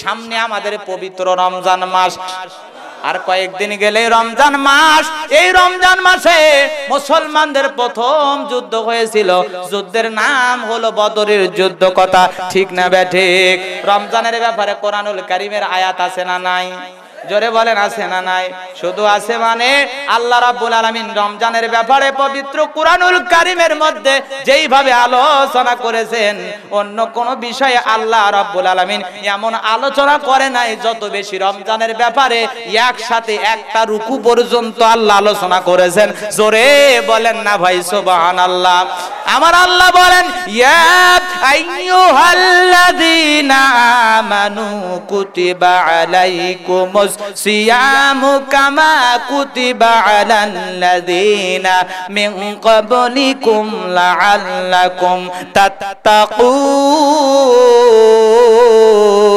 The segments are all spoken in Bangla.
সামনে আমাদের পবিত্র রমজান মাস আর কয়েকদিন গেলে রমজান মাস এই রমজান মাসে মুসলমানদের প্রথম যুদ্ধ হয়েছিল যুদ্ধের নাম হলো বদরের যুদ্ধ কথা ঠিক না ব্যাঠিক রমজানের ব্যাপারে কোরআনুল কারিমের আয়াত আছে না নাই জোরে বলেন আছে না নাই শুধু আছে মানে আল্লাহ রাব্বুল আলামিন রমজানের ব্যাপারে পবিত্র কুরআনুল কারীমের মধ্যে যেইভাবে আলোচনা করেছেন অন্য কোন বিষয়ে আল্লাহ রাব্বুল আলামিন এমন আলোচনা করে নাই যত বেশি রমজানের ব্যাপারে একসাথে একটা রুকু পর্যন্ত আল্লাহ আলোচনা করেছেন জোরে বলেন না ভাই সুবহানাল্লাহ আমার আল্লাহ বলেন ইয়া আইয়ুহাল্লাযীনা আমানু কুতিবা আলাইকুম قد صيام كما كتب على الذين من قبلكم لعلكم تتقون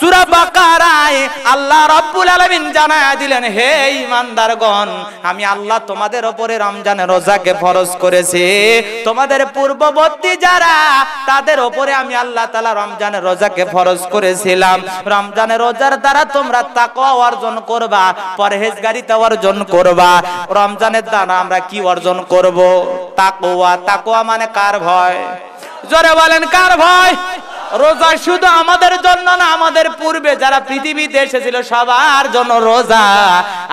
সুরা বাকারায় আল্লাহ রাব্বুল আলামিন জানায়া দিলেন হে ঈমানদারগণ আমি আল্লাহ তোমাদের উপরে রমজানের রোজাকে ফরজ করেছি তোমাদের পূর্ববর্তী যারা তাদের উপরে আমি আল্লাহ তাআলা রমজানের রোজাকে ফরজ করেছিলাম রমজানের রোজার দ্বারা তোমরা তাকওয়া অর্জন করবা পরহেজগারিতা অর্জন করবা রমজানের দ্বারা আমরা কি অর্জন করব তাকওয়া তাকওয়া মানে কার ভয় জোরে বলেন কার ভয় রোজা শুধু আমাদের জন্য না আমাদের পূর্বে যারা পৃথিবীতে এসেছিল সবার জন্য রোজা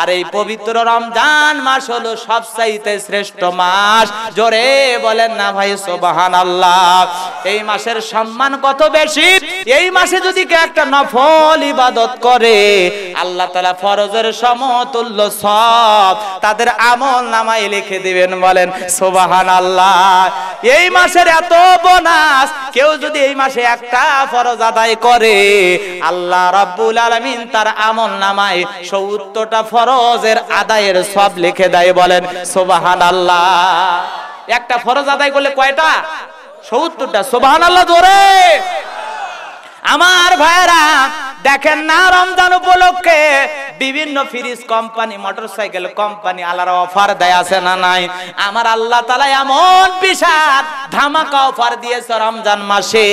আর এই পবিত্র রমজান মাস হলো সবচাইতে শ্রেষ্ঠ মাস জোরে বলেন না ভাই সোবাহান আল্লাহ এই মাসের সম্মান কত বেশি এই মাসে যদি কে একটা নফল ইবাদত করে আল্লাহ তালা ফরজের সমতুল্য সব তাদের আমল নামায় লিখে দিবেন বলেন সোবাহান আল্লাহ এই মাসের এত বোনাস কেউ যদি এই মাসে এক একটা ফরজ আদায় করে আল্লাহ রাব্বুল আলামিন তার আমল নামায় সত্তরটা ফরজের আদায়ের সব লিখে দেয় বলেন সুবহানাল্লাহ একটা ফরজ আদায় করলে কয়টা সত্তরটা সুবহানাল্লাহ জোরে আমার ভাইরা দেখেন না রমজান উপলক্ষে বিভিন্ন ফ্রিজ কোম্পানি মোটরসাইকেল কোম্পানি আলার অফার দেয় আছে না নাই আমার আল্লাহ তালা এমন বিশাল ধামাকা অফার দিয়েছে রমজান মাসে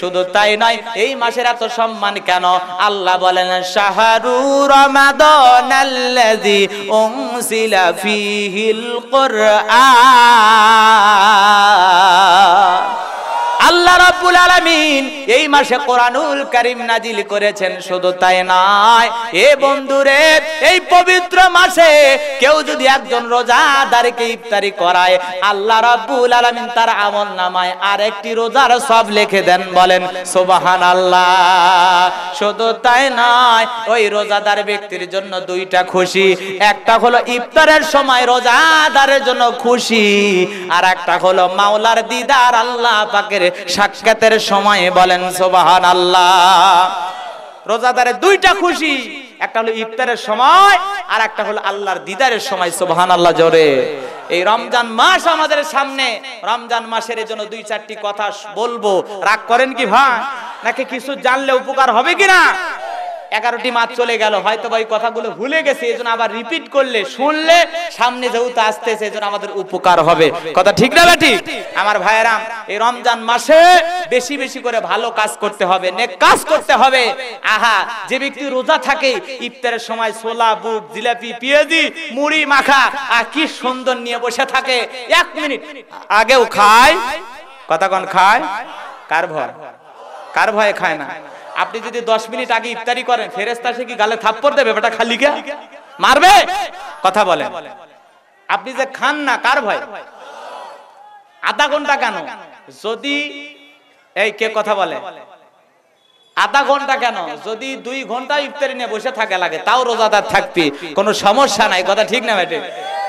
শুধু তাই নয় এই মাসের এত সম্মান কেন আল্লাহ বলেন শাহরু রমাদন আল্লাযী উনসিলা ফিহিল আল্লাহ রাব্বুল আলামিন এই মাসে কোরআনুল কারীম নাজিল করেছেন শুধু তাই নয় এ বন্ধুরে এই পবিত্র মাসে কেউ যদি একজন রোজাদারকে ইফতারি করায় আল্লাহ রাব্বুল আলামিন তার আমলনামায় আরেকটি রোজার সব লিখে দেন বলেন সুবহানাল্লাহ শুধু তাই নয় ওই রোজাদার ব্যক্তির জন্য দুইটা খুশি একটা হলো ইফতারের সময় রোজাদারের জন্য খুশি আর একটা হলো মাওলার দিদার আল্লাহ পাকের সাক্ষাতের সময়ে বলেন সোবাহান আল্লাহ রোজাদারের দুইটা খুশি একটা হলো ইফতারের সময় আর একটা হলো আল্লাহর দিদারের সময় সোবাহান আল্লাহ জোরে এই রমজান মাস আমাদের সামনে রমজান মাসের জন্য দুই চারটি কথা বলবো রাগ করেন কি ভাই নাকি কিছু জানলে উপকার হবে কিনা এগারোটি মাছ চলে গেল হয়তো ভাই কথাগুলো ভুলে গেছে এই জন্য আবার রিপিট করলে শুনলে সামনে যেহেতু আসতেছে এই জন্য আমাদের উপকার হবে কথা ঠিক না বেটি আমার ভাইয়েরাম এই রমজান মাসে বেশি বেশি করে ভালো কাজ করতে হবে নেক কাজ করতে হবে আহা যে ব্যক্তি রোজা থাকে ইফতারের সময় ছোলা বুট জিলাপি পেঁয়াজি মুড়ি মাখা আর কি সুন্দর নিয়ে বসে থাকে এক মিনিট আগেও খায় কথা কন খায় কার ভয় কার ভয়ে খায় না আপনি যদি দশ মিনিট আগে ইফতারি করেন ফেরেস্তা সে কি গালে থাপ্পড় দেবে বেটা খালি কে মারবে কথা বলে আপনি যে খান না কার ভয় আধা ঘন্টা কেন যদি এই কে কথা বলে আধা ঘন্টা কেন যদি দুই ঘন্টা ইফতারি নিয়ে বসে থাকা লাগে তাও রোজাদার থাকতে কোনো সমস্যা নাই কথা ঠিক না ভাই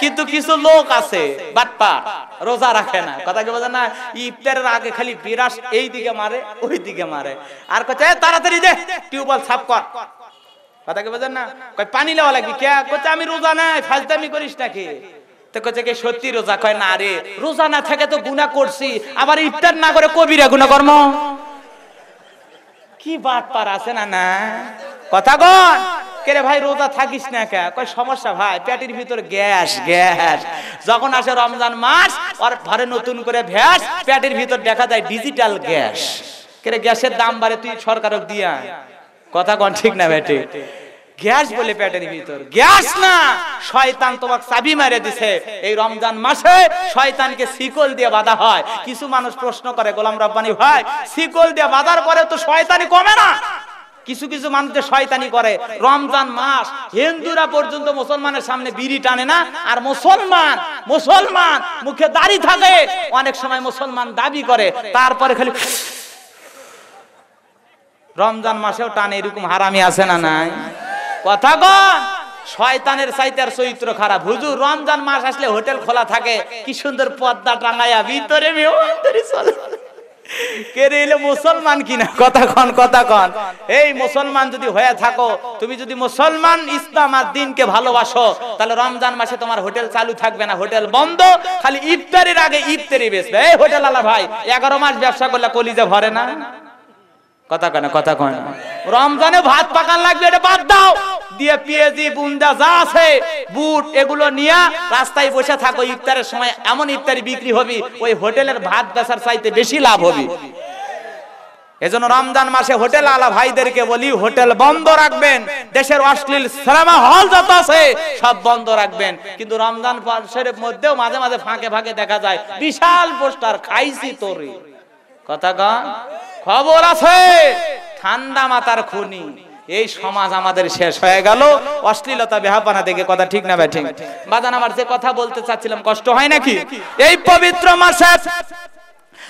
কিন্তু কিছু লোক আছে বাটপা রোজা রাখে না কথা কি বোঝা না ইফতারের আগে খালি বিরাস এই দিকে মারে ওই দিকে মারে আর কচ্ছে তাড়াতাড়ি দে টিউবওয়েল সাফ কর কথা কি বোঝেন না কই পানি লেওয়া লাগবে কে কচ্ছে আমি রোজা নাই ফালতামি করিস নাকি তো কচ্ছে কে সত্যি রোজা কয় না রে রোজা না থাকে তো গুনাহ করছি আবার ইফতার না করে কবিরা গুনাহ কর্ম কি বাট আছে না না কথা কয় কেরে ভাই রোজা থাকিস না কে কয় সমস্যা ভাই পেটের ভিতর গ্যাস গ্যাস যখন আসে রমজান মাস আর ঘরে নতুন করে ভ্যাস ভিতর দেখা যায় ডিজিটাল গ্যাস কেরে গ্যাসের দাম বাড়ে তুই সরকারক দিয়া কথা কন ঠিক না গ্যাস বলে ভিতর গ্যাস না শয়তান তোমাকে চাবি মেরে দিছে এই রমজান মাসে শয়তানকে শিকল দিয়ে বাধা হয় কিছু মানুষ প্রশ্ন করে গোলাম রব্বানি ভাই শিকল দিয়ে বাঁধার পরে তো শয়তানি কমে না কিছু কিছু মানুষের শয়তানি করে রমজান মাস হিন্দুরা পর্যন্ত মুসলমানের সামনে বিড়ি টানে না আর মুসলমান মুসলমান মুখে দাড়ি থাকে অনেক সময় মুসলমান দাবি করে তারপরে খালি রমজান মাসেও টানে এরকম হারামি আছে না নাই কথা কন শয়তানের চাইতে আর চরিত্র খারাপ হুজুর রমজান মাস আসলে হোটেল খোলা থাকে কি সুন্দর পদ্মা টাঙায়া ভিতরে মেয়ে চলে মুসলমান কিনা কথা কন কথা কন এই মুসলমান যদি হয়ে থাকো তুমি যদি মুসলমান ইসলাম আর দিনকে ভালোবাসো তাহলে রমজান মাসে তোমার হোটেল চালু থাকবে না হোটেল বন্ধ খালি ইফতারির আগে ইফতারি বেচবে এই হোটেল আলা ভাই এগারো মাস ব্যবসা করলে কলিজে ভরে না কথা কন কথা কন রমজানে ভাত পাকান লাগবে এটা বাদ দাও দিয়ে পিএজি বুন্দা যা আছে বুট এগুলো নিয়ে রাস্তায় বসে থাকো ইফতারের সময় এমন ইফতারি বিক্রি হবে ওই হোটেলের ভাত বেসার চাইতে বেশি লাভ হবে এজন্য রমজান মাসে হোটেল আলা ভাইদেরকে বলি হোটেল বন্ধ রাখবেন দেশের অশ্লীল সিনেমা হল যত আছে সব বন্ধ রাখবেন কিন্তু রমজান মাসের মধ্যেও মাঝে মাঝে ফাঁকে ফাঁকে দেখা যায় বিশাল পোস্টার খাইছি তোরে কথা খবর আছে ঠান্ডা মাতার খুনি এই সমাজ আমাদের শেষ হয়ে গেল অশ্লীলতা বেহাপানা দেখে কথা ঠিক না ব্যাঠিক বাদান আমার যে কথা বলতে চাচ্ছিলাম কষ্ট হয় নাকি এই পবিত্র মাসে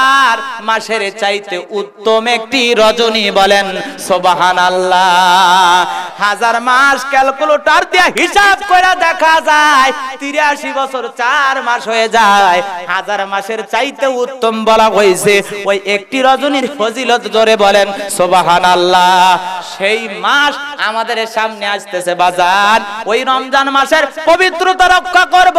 হাজার মাসের চাইতে উত্তম একটি রজনী বলেন সোবাহান হাজার মাস ক্যালকুলেটর দিয়ে হিসাব করে দেখা যায় তিরাশি বছর চার মাস হয়ে যায় হাজার মাসের চাইতে উত্তম বলা হয়েছে ওই একটি রজনীর ফজিলত জোরে বলেন সোবাহান সেই মাস আমাদের সামনে আসতেছে বাজার ওই রমজান মাসের পবিত্রতা রক্ষা করব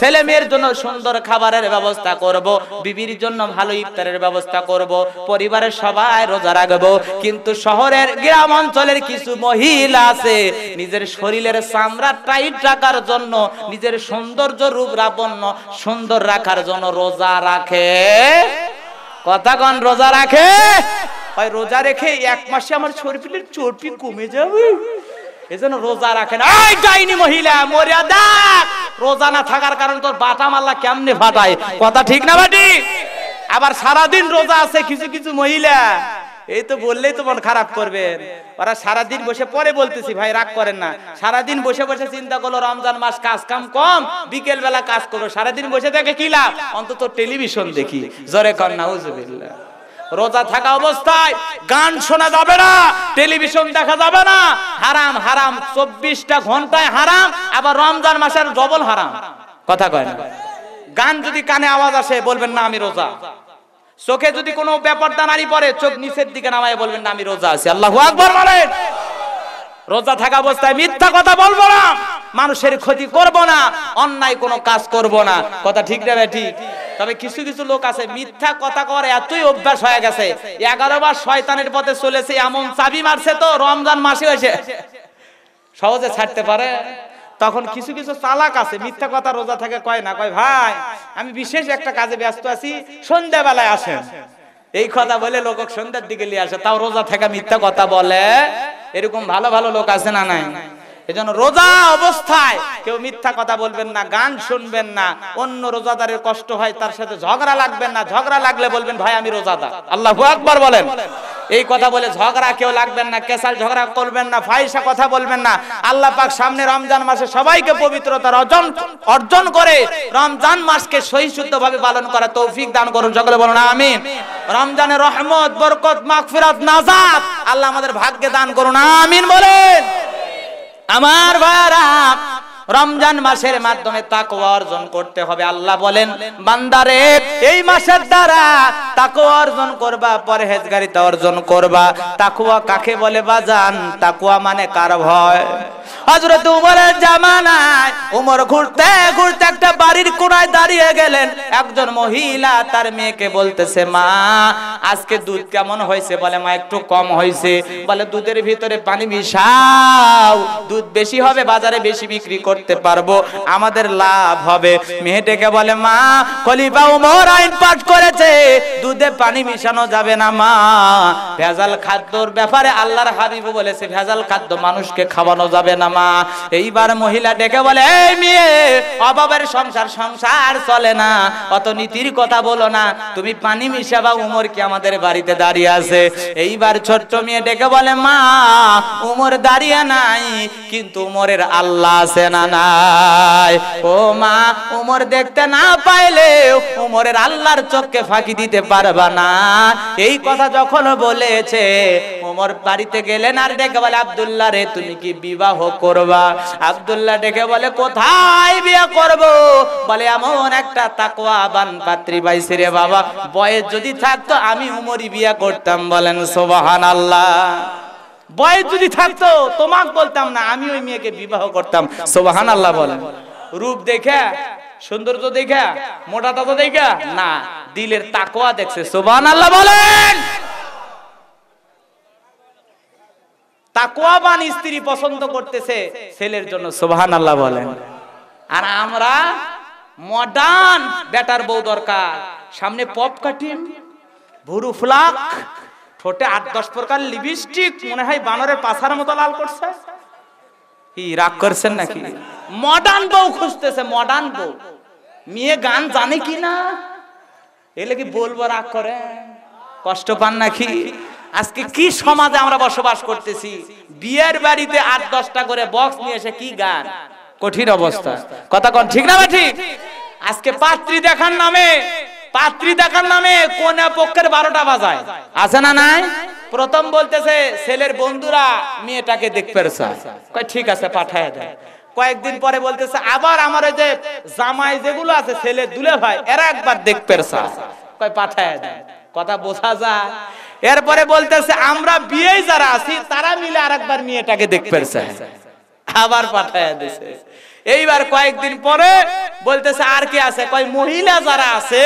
ছেলে মেয়ের জন্য সুন্দর খাবারের ব্যবস্থা করব বিবির জন্য ভালো ভালো ইফতারের ব্যবস্থা করব পরিবারের সবাই রোজা রাখবো কিন্তু শহরের গ্রাম অঞ্চলের কিছু মহিলা আছে নিজের শরীরের চামড়া টাইট রাখার জন্য নিজের সৌন্দর্য রূপ রাবণ্য সুন্দর রাখার জন্য রোজা রাখে কথা কন রোজা রাখে ওই রোজা রেখে এক মাসে আমার শরীরের চর্বি কমে যাবে এজন্য রোজা রাখেন এই ডাইনি মহিলা মরিয়া দেখ রোজা না থাকার কারণে তোর বাটা মাল্লা কেমনে ফাটায় কথা ঠিক না বাটি আবার সারাদিন রোজা আছে কিছু কিছু মহিলা এই তো বললেই তো মন খারাপ করবেন ওরা সারাদিন বসে পরে বলতেছি ভাই রাগ করেন না সারাদিন বসে বসে চিন্তা করলো রমজান মাস কাজ কাম কম বিকেল বেলা কাজ করো সারাদিন বসে দেখে কি লাভ অন্তত টেলিভিশন দেখি জরে কর না রোজা থাকা অবস্থায় গান শোনা যাবে না টেলিভিশন দেখা যাবে না হারাম হারাম চব্বিশটা ঘন্টায় হারাম আবার রমজান মাসের ডবল হারাম কথা কয় না গান যদি কানে আওয়াজ আসে বলবেন না আমি রোজা চোখে যদি কোনো ব্যাপারটা নারী পরে চোখ নিচের দিকে নামায় বলবেন না আমি রোজা আছি আল্লাহ বলেন রোজা থাকা অবস্থায় মিথ্যা কথা বলবো না মানুষের ক্ষতি করব না অন্যায় কোনো কাজ করব না কথা ঠিক না ঠিক তবে কিছু কিছু লোক আছে মিথ্যা কথা করে এতই অভ্যাস হয়ে গেছে এগারো বার শয়তানের পথে চলেছে এমন চাবি মারছে তো রমজান মাসে হয়েছে সহজে ছাড়তে পারে তখন কিছু কিছু চালাক আছে মিথ্যা কথা রোজা থাকে কয় না কয় ভাই আমি বিশেষ একটা কাজে ব্যস্ত আছি সন্ধ্যাবেলায় আসেন এই কথা বলে লোক সন্ধ্যার দিকে নিয়ে আসে তাও রোজা থাকা মিথ্যা কথা বলে এরকম ভালো ভালো লোক আছে না নাই এজন্য রোজা অবস্থায় কেউ মিথ্যা কথা বলবেন না গান শুনবেন না অন্য রোজাদারের কষ্ট হয় তার সাথে ঝগড়া লাগবেন না ঝগড়া লাগলে বলবেন ভাই আমি রোজাদার আল্লাহ আকবার বলেন এই কথা বলে ঝগড়া কেউ লাগবেন না কেসাল ঝগড়া করবেন না ফাইসা কথা বলবেন না আল্লাহ পাক সামনে রমজান মাসে সবাইকে পবিত্রতার অর্জন অর্জন করে রমজান মাসকে সহিশুদ্ধভাবে পালন করা তৌফিক দান করুন সকলে বলুন আমিন রমজানের রহমত বরকত মাগফিরাত নাজাত আল্লাহ আমাদের ভাগ্যে দান করুন আমিন বলেন আমার ভাইরা রমজান মাসের মাধ্যমে তাকওয়া অর্জন করতে হবে আল্লাহ বলেন বান্দারে এই মাসের দ্বারা তাকওয়া অর্জন করবা পরহেজগারিতা অর্জন করবা তাকুয়া কাকে বলে বাজান তাকুয়া মানে কার ভয় হজরত উমরের জামানায় উমর ঘুরতে ঘুরতে একটা বাড়ির কোনায় দাঁড়িয়ে গেলেন একজন মহিলা তার মেয়েকে বলতেছে মা আজকে দুধ কেমন হয়েছে বলে মা একটু কম হয়েছে বলে দুধের ভিতরে পানি মিশাও দুধ বেশি হবে বাজারে বেশি বিক্রি করতে পারবো আমাদের লাভ হবে মেয়েটাকে বলে মা খলিফা উমর আইন পাঠ করেছে দুধে পানি মিশানো যাবে না মা ভেজাল খাদ্যর ব্যাপারে আল্লাহর হাবিব বলেছে ভেজাল খাদ্য মানুষকে খাওয়ানো যাবে না মা মা এইবার মহিলা ডেকে বলে এই মেয়ে অভাবের সংসার সংসার চলে না অত নীতির কথা বলো না তুমি পানি মিশাবা উমর কি আমাদের বাড়িতে দাঁড়িয়ে আছে এইবার ছোট্ট মেয়ে ডেকে বলে মা উমর দাঁড়িয়ে নাই কিন্তু উমরের আল্লাহ আছে না নাই ও মা উমর দেখতে না পাইলে উমরের আল্লাহর চোখকে ফাঁকি দিতে পারবা না এই কথা যখন বলেছে উমর বাড়িতে গেলেন আর ডেকে বলে আবদুল্লাহ রে তুমি কি বিবাহ কর করবা আবদুল্লাহ ডেকে বলে কোথায় বিয়ে করব বলে এমন একটা তাকওয়া বান পাত্রী পাইছি রে বাবা বয়স যদি থাকতো আমি উমরি বিয়ে করতাম বলেন সোবাহান আল্লাহ বয়স যদি থাকতো তোমাকে বলতাম না আমি ওই মেয়েকে বিবাহ করতাম সোবাহান আল্লাহ বলেন রূপ দেখে সুন্দর তো দেখা মোটা তো দেখা না দিলের তাকোয়া দেখছে সোবাহান আল্লাহ বলেন তাকুয়াবান স্ত্রী পছন্দ করতেছে ছেলের জন্য সুবহান আল্লাহ বলেন আর আমরা মডার্ন বেটার বউ দরকার সামনে পপ কাটিম ভুরু ফ্লাক ঠোঁটে আট দশ প্রকার লিপস্টিক মনে হয় বানরের পাছার মতো লাল করছে কি রাগ করছেন নাকি মডার্ন বউ খুঁজতেছে মডার্ন বউ মেয়ে গান জানে কি না এলে কি বলবো রাগ করে কষ্ট পান নাকি আজকে কি সমাজে আমরা বসবাস করতেছি বিয়ের বাড়িতে আট দশটা করে বক্স নিয়ে এসে কি গান কঠিন অবস্থা কথা কন ঠিক না ঠিক আজকে পাত্রী দেখার নামে পাত্রী দেখার নামে কোন পক্ষের বারোটা বাজায় আছে না নাই প্রথম বলতেছে ছেলের বন্ধুরা মেয়েটাকে দেখতে ঠিক আছে পাঠায় দেয় কয়েকদিন পরে বলতেছে আবার আমার যে জামাই যেগুলো আছে ছেলে দুলে ভাই এরা একবার দেখতে কয় পাঠায় দেয় কথা বোঝা যায় এরপরে বলতেছে আমরা বিয়ে যারা আছি তারা মিলে আরেকবার মেয়েটাকে দেখতে আবার পাঠায় দিছে এইবার কয়েকদিন পরে বলতেছে আর কে আছে কয় মহিলা যারা আছে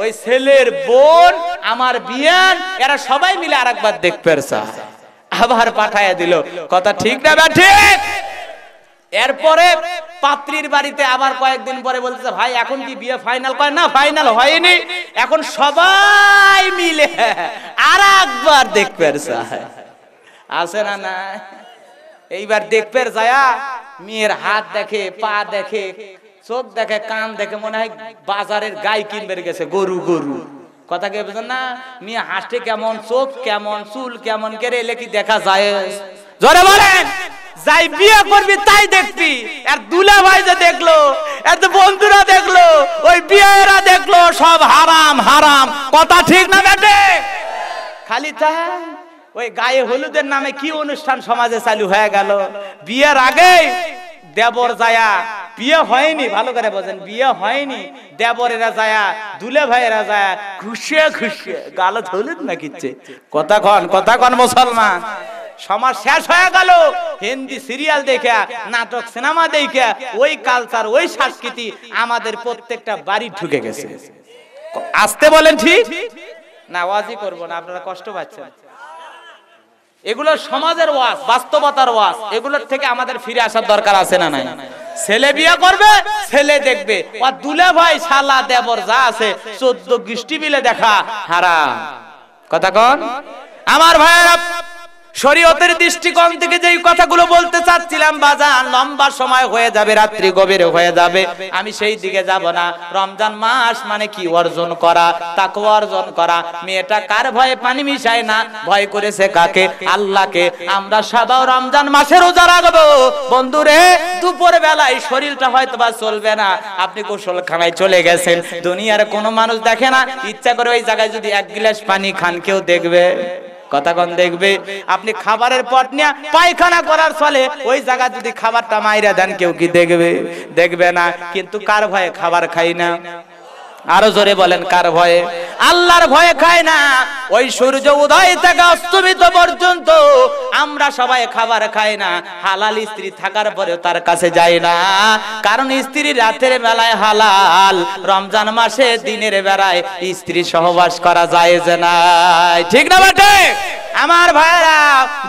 ওই ছেলের বোন আমার বিয়ান এরা সবাই মিলে আরেকবার দেখতে আবার পাঠায় দিল কথা ঠিক না ঠিক এরপরে পাত্রীর বাড়িতে আবার কয়েকদিন পরে বলতেছে ভাই এখন কি বিয়ে ফাইনাল কয় না ফাইনাল হয়নি এখন সবাই মিলে আর একবার দেখবে আছে না না এইবার দেখবে যায়া মেয়ের হাত দেখে পা দেখে চোখ দেখে কান দেখে মনে হয় বাজারের গাই কিনবে গেছে গরু গরু কথা কে বলছেন না মেয়ে হাসতে কেমন চোখ কেমন চুল কেমন কেড়ে এলে কি দেখা যায় জোরে বলেন যাই বিয়ে করবি তাই দেখবি আর দুলা ভাই যে দেখলো এত বন্ধুরা দেখলো ওই বিয়েরা দেখলো সব হারাম হারাম কথা ঠিক না বেটে খালি তা ওই গায়ে হলুদের নামে কি অনুষ্ঠান সমাজে চালু হয়ে গেল বিয়ের আগে দেবর যায়া বিয়ে হয়নি ভালো করে বলছেন বিয়ে হয়নি দেবরেরা যায়া দুলে ভাইয়েরা যায়া খুশিয়ে খুশিয়ে গালত হলুদ না কিচ্ছে কথা কন কথা কন মুসলমান সমাজ শেষ হয়ে গেল হিন্দি সিরিয়াল দেখে নাটক সিনেমা দেখে ওই কালচার ওই সংস্কৃতি আমাদের প্রত্যেকটা বাড়ি ঢুকে গেছে আসতে বলেন ঠিক না ওয়াজই করব না আপনারা কষ্ট পাচ্ছেন এগুলো সমাজের ওয়াজ বাস্তবতার ওয়াজ এগুলোর থেকে আমাদের ফিরে আসার দরকার আছে না নাই ছেলে বিয়ে করবে ছেলে দেখবে আর দুলে ভাই শালা দেবর যা আছে চোদ্দ গোষ্ঠী মিলে দেখা হারাম কথা কন আমার ভাইয়েরা শরীয়তের দৃষ্টিকোণ থেকে যেই কথাগুলো বলতে চাচ্ছিলাম বাজার লম্বা সময় হয়ে যাবে রাত্রি গভীর হয়ে যাবে আমি সেই দিকে যাব না রমজান মাস মানে কি অর্জন করা তাকে অর্জন করা মেয়েটা কার ভয়ে পানি মিশায় না ভয় করেছে কাকে আল্লাহকে আমরা সাদাও রমজান মাসের রোজা রাখবো বন্ধুরে দুপুর বেলায় শরীরটা হয়তো বা চলবে না আপনি গোসলখানায় চলে গেছেন দুনিয়ার কোনো মানুষ দেখে না ইচ্ছা করে ওই জায়গায় যদি এক গিলাস পানি খান কেউ দেখবে কতক্ষণ দেখবে আপনি খাবারের পট নিয়ে পায়খানা করার ফলে ওই জায়গা যদি খাবারটা মাইরা দেন কেউ কি দেখবে দেখবে না কিন্তু কার ভয়ে খাবার খাই না আরো জোরে বলেন কার ভয়ে আল্লাহর ভয়ে খায় না ওই সূর্য উদয় থেকে অস্তমিত পর্যন্ত আমরা সবাই খাবার খাই না হালাল স্ত্রী থাকার পরে তার কাছে যায় না কারণ স্ত্রী রাতের বেলায় হালাল রমজান মাসে দিনের বেলায় স্ত্রী সহবাস করা যায় যে না ঠিক না বটে আমার ভাইরা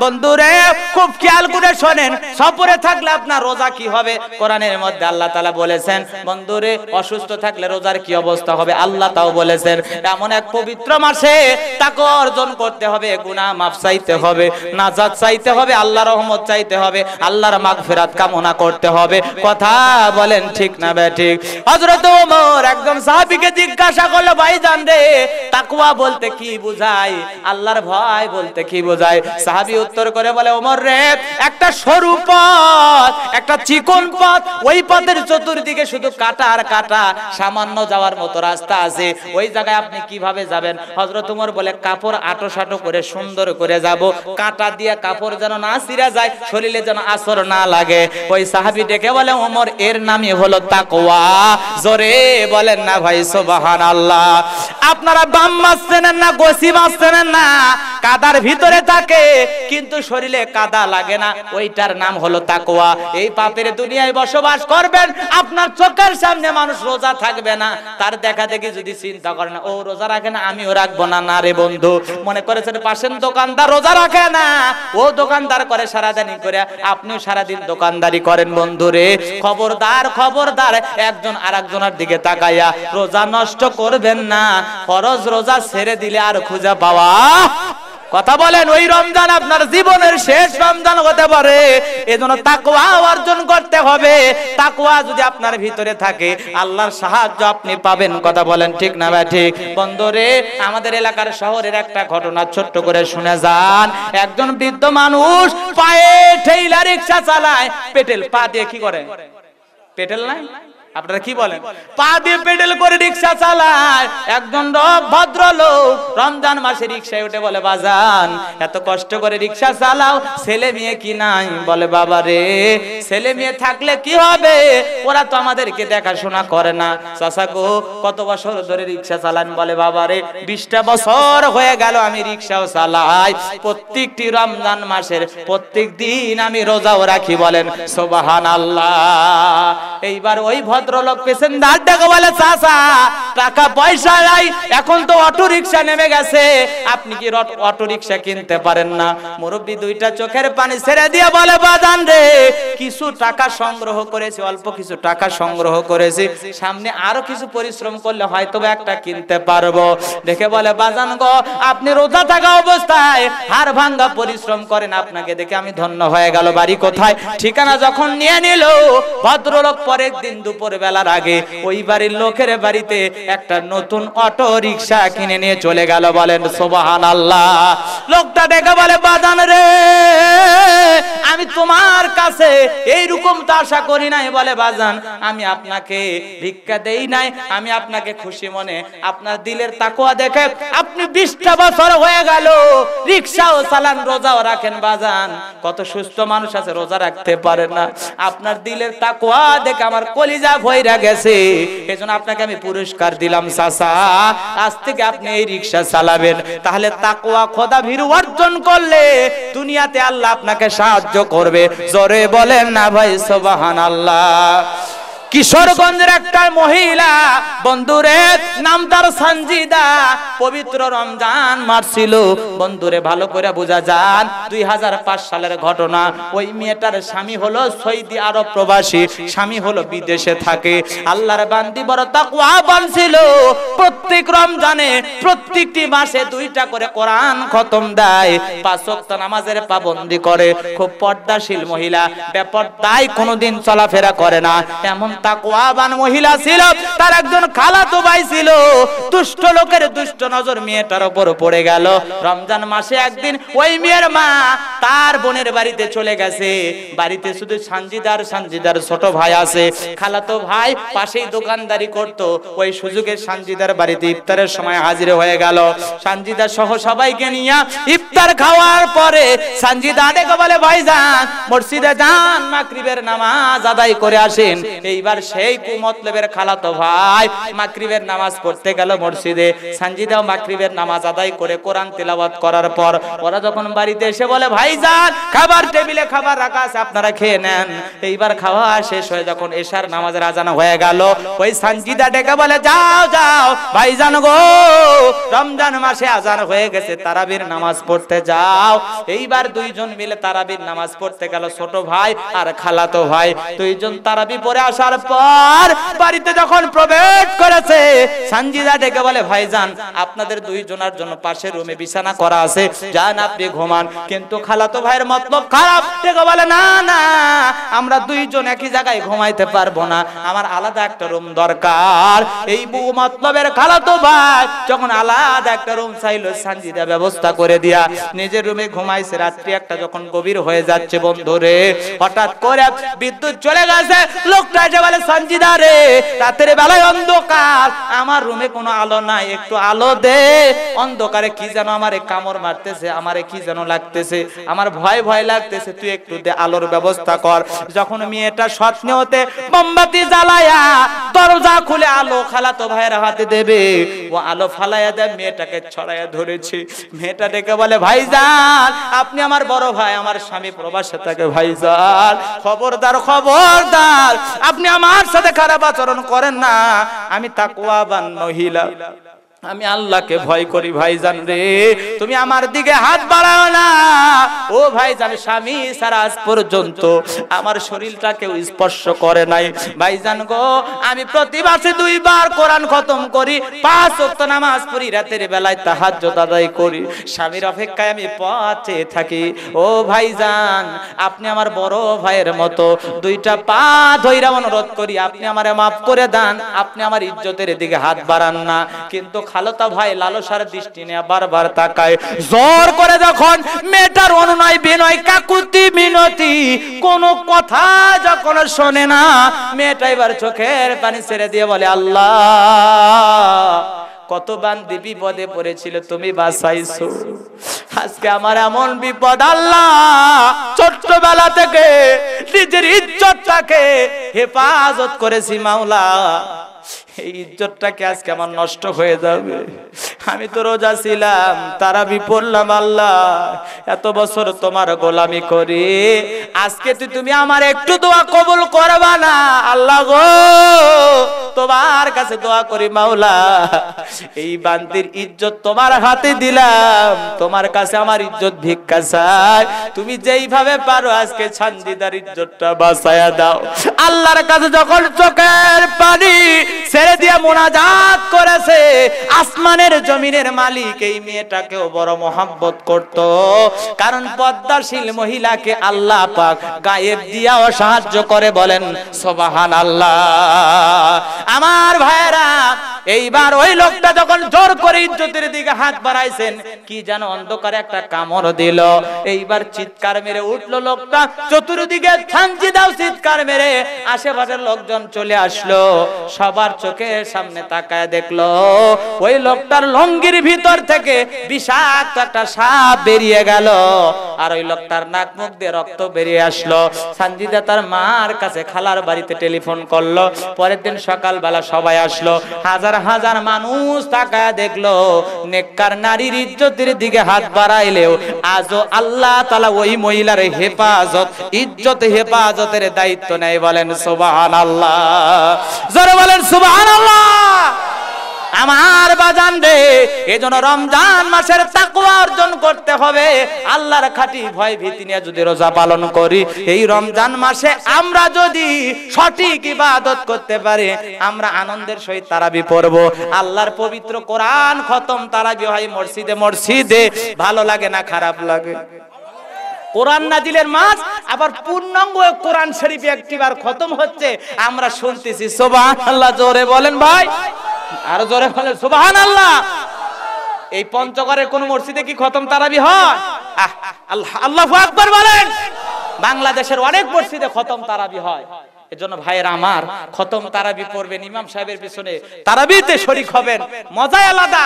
বন্ধুরে খুব খেয়াল করে শোনেন সফরে থাকলে আপনার রোজা কি হবে কোরআনের মধ্যে আল্লাহ তাআলা বলেছেন বন্ধুরে অসুস্থ থাকলে রোজার কি অবস্থা অবস্থা হবে আল্লাহ তাও বলেছেন এমন এক পবিত্র মাসে তাকে অর্জন করতে হবে গুনাহ মাফ চাইতে হবে নাজাদ চাইতে হবে আল্লাহ রহমত চাইতে হবে আল্লাহর মাগফিরাত কামনা করতে হবে কথা বলেন ঠিক না বে ঠিক হযরত ওমর একদম সাহাবীকে জিজ্ঞাসা করলো ভাই জান রে তাকওয়া বলতে কি বোঝায় আল্লাহর ভয় বলতে কি বোঝায় সাহাবী উত্তর করে বলে ওমর রে একটা সরু পথ একটা চিকন পথ ওই পথের চতুর্দিকে শুধু কাটা আর কাটা সামান্য যাওয়ার মতো রাস্তা আছে ওই জায়গায় আপনি কিভাবে যাবেন হজরত উমর বলে কাপড় আটো সাটো করে সুন্দর করে যাব কাটা দিয়ে কাপড় যেন না ছিঁড়া যায় শরীরে যেন আসর না লাগে ওই সাহাবি ডেকে বলে ওমর এর নামই হলো তাকোয়া জোরে বলেন না ভাই সোবাহান আল্লাহ আপনারা বাম মাছ না গোসি মাছ না কাদার ভিতরে থাকে কিন্তু শরীরে কাদা লাগে না ওইটার নাম হলো তাকোয়া এই পাপের দুনিয়ায় বসবাস করবেন আপনার চোখের সামনে মানুষ রোজা থাকবে না তার দেখা দেখি যদি চিন্তা করে না ও রোজা রাখে না আমিও রাখবো না না রে বন্ধু মনে করেছেন পাশের দোকানদার রোজা রাখে না ও দোকানদার করে সারাদানি করে আপনিও সারাদিন দোকানদারি করেন বন্ধু রে খবরদার খবরদার একজন আর একজনের দিকে তাকাইয়া রোজা নষ্ট করবেন না ফরজ রোজা ছেড়ে দিলে আর খুঁজে পাওয়া কথা বলেন ওই রমজান আপনার জীবনের শেষ রমজান হতে পারে এজন্য তাকুয়া অর্জন করতে হবে তাকুয়া যদি আপনার ভিতরে থাকে আল্লাহর সাহায্য আপনি পাবেন কথা বলেন ঠিক না ভাই ঠিক বন্দরে আমাদের এলাকার শহরের একটা ঘটনা ছোট্ট করে শুনে যান একজন বৃদ্ধ মানুষ পায়ে ঠেলা রিক্সা চালায় পেটেল পা দিয়ে কি করে পেটেল নাই আপনারা কি বলেন পা দিয়ে পেডেল করে রিক্সা চালায় একজন লোক রমজান মাসে রিক্সায় উঠে বলে বাজান এত কষ্ট করে রিক্সা চালাও ছেলে মেয়ে কি নাই বলে বাবা রে ছেলে মেয়ে থাকলে কি হবে ওরা তো আমাদেরকে দেখাশোনা করে না চাচা গো কত বছর ধরে রিক্সা চালান বলে বাবা রে বিশটা বছর হয়ে গেল আমি রিক্সাও চালাই প্রত্যেকটি রমজান মাসের প্রত্যেক দিন আমি রোজাও রাখি বলেন সোবাহান আল্লাহ এইবার ওই ভদ্র ভদ্রলোক পেসেন্দার ডাকা বলে চাচা টাকা পয়সা নাই এখন তো অটো রিক্সা নেমে গেছে আপনি কি অটো রিক্সা কিনতে পারেন না মুরব্বি দুইটা চোখের পানি ছেড়ে দিয়ে বলে বাদান রে কিছু টাকা সংগ্রহ করেছি অল্প কিছু টাকা সংগ্রহ করেছি সামনে আরো কিছু পরিশ্রম করলে হয়তো একটা কিনতে পারবো দেখে বলে বাজান গো আপনি রোজা থাকা অবস্থায় হার ভাঙ্গা পরিশ্রম করেন আপনাকে দেখে আমি ধন্য হয়ে গেল বাড়ি কোথায় ঠিকানা যখন নিয়ে নিল ভদ্রলোক পরের দিন দুপুরে ভোরবেলার আগে ওই বাড়ির লোকের বাড়িতে একটা নতুন অটো রিক্সা কিনে নিয়ে চলে গেল বলেন সোবাহান আল্লাহ লোকটা দেখে বলে বাদান রে আমি তোমার কাছে এইরকম তো আশা করি নাই বলে বাজান আমি আপনাকে ভিক্ষা দেই নাই আমি আপনাকে খুশি মনে আপনার দিলের তাকুয়া দেখে আপনি বিশটা বছর হয়ে গেল রিক্সাও চালান রোজাও রাখেন বাজান কত সুস্থ মানুষ আছে রোজা রাখতে পারে না আপনার দিলের তাকুয়া দেখে আমার কলিজা হইরা গেছে এজন্য আপনাকে আমি পুরস্কার দিলাম চাচা আজ থেকে আপনি এই রিক্সা চালাবেন তাহলে তাকওয়া খোদা ভীরু অর্জন করলে দুনিয়াতে আল্লাহ আপনাকে সাহায্য করবে জোরে বলেন না ভাই সুবহানাল্লাহ কিশোরগঞ্জের একটা মহিলা বন্ধুরে নাম তার সঞ্জিদা পবিত্র রমজান মারছিল বন্ধুরে ভালো করে বোঝা যান দুই সালের ঘটনা ওই মেয়েটার স্বামী হলো সৈদি আরব প্রবাসী স্বামী হলো বিদেশে থাকে আল্লাহর বান্দি বড় তাকুয়া বলছিল প্রত্যেক রমজানে প্রত্যেকটি মাসে দুইটা করে কোরআন খতম দেয় পাঁচ নামাজের পাবন্দি করে খুব পর্দাশীল মহিলা ব্যাপার তাই কোনোদিন চলাফেরা করে না এমন তাকওয়াবান মহিলা ছিল তার একজন খালাতো ভাই ছিল দুষ্ট লোকের দুষ্ট নজর মেয়েটার উপর পড়ে গেল রমজান মাসে একদিন ওই মেয়ের মা তার বোনের বাড়িতে চলে গেছে বাড়িতে শুধু সানজিদার সানজিদার ছোট ভাই আছে খালাতো ভাই পাশেই দোকানদারি করত ওই সুযোগে সানজিদার বাড়িতে ইফতারের সময় হাজির হয়ে গেল সানজিদা সহ সবাইকে নিয়ে ইফতার খাওয়ার পরে সানজিদা ডেকে বলে ভাই যান মসজিদে যান মাকরিবের নামাজ আদায় করে আসেন এই এইবার সেই কুমতলবের খালাতো ভাই মাকরিবের নামাজ পড়তে গেল মসজিদে সানজিদাও মাকরিবের নামাজ আদায় করে কোরআন তেলাওয়াত করার পর ওরা যখন বাড়িতে এসে বলে ভাইজান খাবার টেবিলে খাবার রাখা আছে আপনারা খেয়ে নেন এইবার খাওয়া শেষ হয়ে যখন এশার নামাজের আজান হয়ে গেল ওই সানজিদা ডেকে বলে যাও যাও ভাইজান গো রমজান মাসে আজান হয়ে গেছে তারাবির নামাজ পড়তে যাও এইবার দুইজন মিলে তারাবির নামাজ পড়তে গেল ছোট ভাই আর খালাতো ভাই দুইজন তারাবি পড়ে আসার আসার পর বাড়িতে যখন প্রবেশ করেছে সানজিদা ডেকে বলে ভাইজান আপনাদের দুইজনের জন্য পাশে রুমে বিছানা করা আছে যান আপনি ঘুমান কিন্তু খালাতো ভাইয়ের মতলব খারাপ ডেকে বলে না না আমরা দুইজন একই জায়গায় ঘুমাইতে পারবো না আমার আলাদা একটা রুম দরকার এই বউ মতলবের খালাতো ভাই যখন আলাদা একটা রুম চাইলো সানজিদা ব্যবস্থা করে দিয়া নিজের রুমে ঘুমাইছে রাত্রি একটা যখন গভীর হয়ে যাচ্ছে বন্ধুরে হঠাৎ করে বিদ্যুৎ চলে গেছে লোকটা যে বলে সঞ্জিদা রে রাতের বেলায় অন্ধকার আমার রুমে কোনো আলো নাই একটু আলো দে অন্ধকারে কি যেন আমারে কামড় মারতেছে আমারে কি যেন লাগতেছে আমার ভয় ভয় লাগতেছে তুই একটু দে আলোর ব্যবস্থা কর যখন মেয়েটা স্বপ্নে হতে মোমবাতি জ্বালায়া দরজা খুলে আলো খালা তো ভাইয়ের হাতে দেবে ও আলো ফালাইয়া দেয় মেয়েটাকে ছড়াইয়া ধরেছে মেয়েটা ডেকে বলে ভাইজান আপনি আমার বড় ভাই আমার স্বামী প্রবাসে থাকে ভাইজান খবরদার খবরদার আপনি আমার সাথে খারাপ আচরণ করেন না আমি তাকুয়াবান মহিলা আমি আল্লাহকে ভয় করি ভাই জান রে তুমি আমার দিকে হাত বাড়াও না ও ভাই জান স্বামী সারা আজ পর্যন্ত আমার শরীরটা কেউ স্পর্শ করে নাই ভাই জান গো আমি প্রতি মাসে দুইবার কোরআন খতম করি পাঁচ ওয়াক্ত নামাজ পড়ি রাতের বেলায় তাহাজ্জুদ আদায় করি স্বামীর অপেক্ষায় আমি পথে থাকি ও ভাই জান আপনি আমার বড় ভাইয়ের মতো দুইটা পা ধইরা অনুরোধ করি আপনি আমারে মাফ করে দেন আপনি আমার ইজ্জতের দিকে হাত বাড়ান না কিন্তু খালতা ভাই লালসার দৃষ্টি নিয়ে বারবার তাকায় জোর করে যখন মেয়েটার অনুনয় বিনয় কাকুতি মিনতি কোন কথা যখন শোনে না মেয়েটা এবার চোখের পানি ছেড়ে দিয়ে বলে আল্লাহ কত বান্দি বিপদে পড়েছিল তুমি বাসাইছো আজকে আমার এমন বিপদ আল্লাহ ছোট্টবেলা থেকে নিজের ইজ্জতটাকে হেফাজত করেছি মাওলা এই ইজ্জতটাকে আজকে আমার নষ্ট হয়ে যাবে আমি তো রোজা ছিলাম তারা পড়লাম আল্লাহ এত বছর তোমার গোলামি করি আজকে তুমি আমার একটু দোয়া কবুল করবা না আল্লাহ গো তোমার কাছে দোয়া করি মাওলা এই বান্দির ইজ্জত তোমার হাতে দিলাম তোমার কাছে আমার ইজ্জত ভিক্ষা চাই তুমি যেইভাবে পারো আজকে ছান্দিদার ইজ্জতটা বাঁচায়া দাও আল্লাহর কাছে যখন চোখের পানি ছেড়ে দিয়ে মোনাজাত করেছে আসমানের জমিনের মালিক এই মেয়েটাকেও বড় মহাব্বত করত কারণ পদ্মাশীল মহিলাকে আল্লাহ পাক গায়েব দিয়াও সাহায্য করে বলেন সোবাহান আল্লাহ আমার ভাইরা এইবার ওই লোকটা যখন জোর করে ইজ্জতের দিকে হাত বাড়াইছেন কি যেন অন্ধকারে একটা কামড় দিল এইবার চিৎকার মেরে উঠলো লোকটা চতুর্দিকে থানজি দাও চিৎকার মেরে আশেপাশের লোকজন চলে আসলো সবার চোখে সামনে তাকায় দেখলো ওই লোকটার লঙ্গির ভিতর থেকে বিষাক্ত একটা সাপ বেরিয়ে গেল আর ওই লোকটার নাক মুখ দিয়ে রক্ত বেরিয়ে আসলো সানজিদা তার মার কাছে খালার বাড়িতে টেলিফোন করলো পরের দিন সকাল সকালবেলা সবাই আসলো হাজার হাজার মানুষ তাকায় দেখলো নেককার নারীর ইজ্জতের দিকে হাত বাড়াইলেও আজও আল্লাহ তালা ওই মহিলার হেফাজত ইজ্জত হেফাজতের দায়িত্ব নেয় বলেন সুবাহ আল্লাহ জোরে বলেন সুবাহ আল্লাহ আমার বাজান রে এজন্য রমজান মাসের তাকুয়া অর্জন করতে হবে আল্লাহর খাঁটি ভয় ভীতি নিয়ে যদি রোজা পালন করি এই রমজান মাসে আমরা যদি সঠিক ইবাদত করতে পারি আমরা আনন্দের সহিত তারাবি পড়ব আল্লাহর পবিত্র কোরআন খতম তারাবি হয় মসজিদে মসজিদে ভালো লাগে না খারাপ লাগে কোরআন নাজিলের মাস আবার পূর্ণাঙ্গ কোরআন শরীফ একটিবার খতম হচ্ছে আমরা শুনতেছি সোবাহান আল্লাহ জোরে বলেন ভাই আর জোরে বলেন সোবাহান আল্লাহ এই পঞ্চগড়ে কোন মসজিদে কি খতম তারাবি হয় আল্লাহ আকবর বলেন বাংলাদেশের অনেক মসজিদে খতম তারাবি হয় এজন্য ভাইয়ের আমার খতম তারাবি পড়বেন ইমাম সাহেবের পিছনে তারাবিতে শরিক হবেন মজাই আলাদা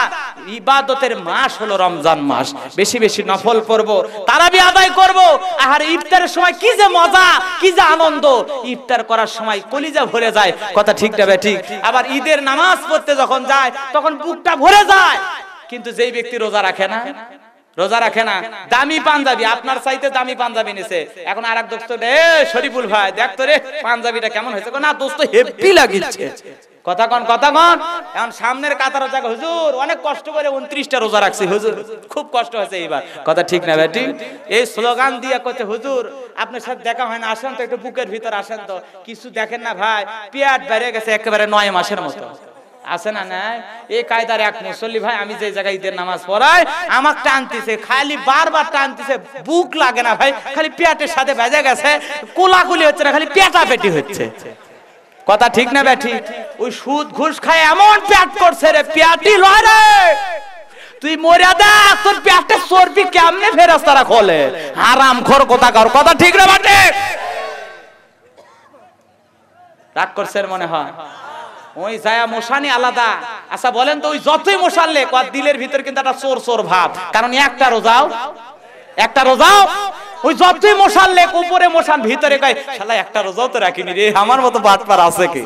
ইবাদতের মাস হলো রমজান মাস বেশি বেশি নফল পড়ব তারাবি আদায় করব আর ইফতারের সময় কি যে মজা কি যে আনন্দ ইফতার করার সময় কলিজা ভরে যায় কথা ঠিক না ঠিক আবার ঈদের নামাজ পড়তে যখন যায় তখন বুকটা ভরে যায় কিন্তু যেই ব্যক্তি রোজা রাখে না রোজা রাখে না দামি পাঞ্জাবি আপনার চাইতে দামি পাঞ্জাবি নিছে এখন আরেক দোস্ত রে শরীফুল ভাই দেখ তো রে পাঞ্জাবিটা কেমন হয়েছে না দোস্ত হেপি লাগিচ্ছে কথা কন কথা কন এখন সামনের কাতার জায়গা হুজুর অনেক কষ্ট করে উনত্রিশটা রোজা রাখছি হুজুর খুব কষ্ট হয়েছে এইবার কথা ঠিক না বেটি এই স্লোগান দিয়ে কতে হুজুর আপনার সাথে দেখা হয় না আসেন তো একটু বুকের ভিতর আসেন তো কিছু দেখেন না ভাই পেয়াট বেড়ে গেছে একেবারে নয় মাসের মতো আছে না না এই কায়দার এক মুসল্লি ভাই আমি যে জায়গায় ঈদের নামাজ পড়াই আমার টানতিছে খালি বারবার টানতিছে বুক লাগে না ভাই খালি পেটের সাথে ভেজে গেছে কোলাকুলি হচ্ছে না খালি পেটা পেটি হচ্ছে কথা ঠিক না ব্যাঠি ওই সুদ ঘুষ খায় এমন প্যাট করছে রে প্যাটি লয় রে তুই মরিয়া দা তোর প্যাটে চর্বি কেমনে ফেরাস তারা খোলে হারাম খোর কথা কর কথা ঠিক না বাটে রাগ করছে মনে হয় ওই জায়া মশানি আলাদা আচ্ছা বলেন তো ওই যতই মশাল কয় দিলের ভিতর কিন্তু একটা চোর চোর ভাব কারণ একটা রোজাও একটা রোজাও ওই যতই মশাল্লে উপরে মশান ভিতরে কয় শালা একটা রোজাও তো রাখিনি রে আমার মতো বাটপার আছে কি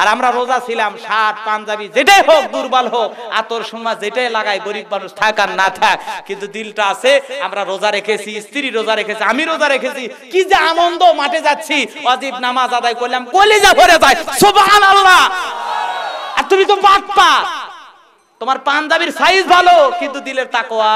আর আমরা রোজা ছিলাম শার্ট পাঞ্জাবি যেটাই হোক দুর্বল হোক আতর সুমা যেটাই লাগাই গরিব মানুষ থাক আর না থাক কিন্তু দিলটা আছে আমরা রোজা রেখেছি স্ত্রী রোজা রেখেছি আমি রোজা রেখেছি কি যে আনন্দ মাঠে যাচ্ছি অজীব নামাজ আদায় করলাম কলিজা ভরে যায় সোবাহান আল্লাহ আর তুমি তো বাটপা তোমার পাঞ্জাবির সাইজ ভালো কিন্তু দিলের তাকোয়া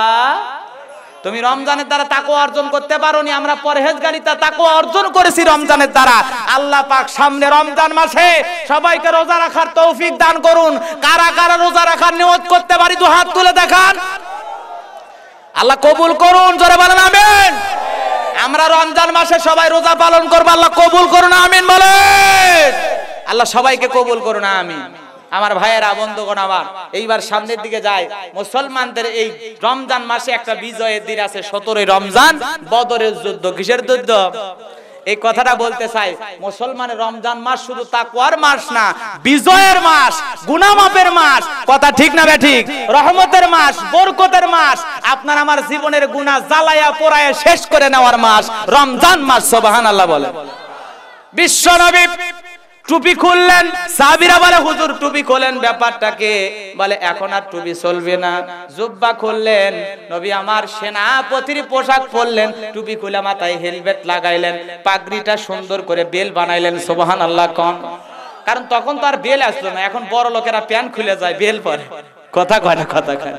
তুমি রমজানের দ্বারা তাকো অর্জন করতে পারোনি আমরা পরহেজগারিতা তাকো অর্জন করেছি রমজানের দ্বারা আল্লাহ পাক সামনে রমজান মাসে সবাইকে রোজা রাখার তৌফিক দান করুন কারা কারা রোজা রাখার নিয়ত করতে পারি দু হাত তুলে দেখান আল্লাহ কবুল করুন জোরে বলেন আমিন আমরা রমজান মাসে সবাই রোজা পালন করবো আল্লাহ কবুল করুন আমিন বলেন আল্লাহ সবাইকে কবুল করুন আমিন আমার ভাইয়েরা বন্ধুগণ আমার এইবার সামনের দিকে যায় মুসলমানদের এই রমজান মাসে একটা বিজয়ের দিন আছে সতেরোই রমজান বদরের যুদ্ধ কিসের যুদ্ধ এই কথাটা বলতে চাই মুসলমানের রমজান মাস শুধু তাকুয়ার মাস না বিজয়ের মাস গুনামাপের মাস কথা ঠিক না বে ঠিক রহমতের মাস বরকতের মাস আপনার আমার জীবনের গুনাহ জ্বালায়া পোড়ায় শেষ করে নেওয়ার মাস রমজান মাস সুবহানাল্লাহ বলে বিশ্ব নবী টুপি খুললেন সাবিরা বলে হুজুর টুপি খোলেন ব্যাপারটাকে বলে এখন আর টুপি চলবে না জুব্বা খুললেন নবী আমার সেনাপতির পোশাক পরলেন টুপি খুলে মাথায় হেলমেট লাগাইলেন পাগড়িটা সুন্দর করে বেল বানাইলেন সোবহান আল্লাহ কন কারণ তখন তো আর বেল আসলো না এখন বড় লোকেরা প্যান্ট খুলে যায় বেল পরে কথা কয় না কথা কয়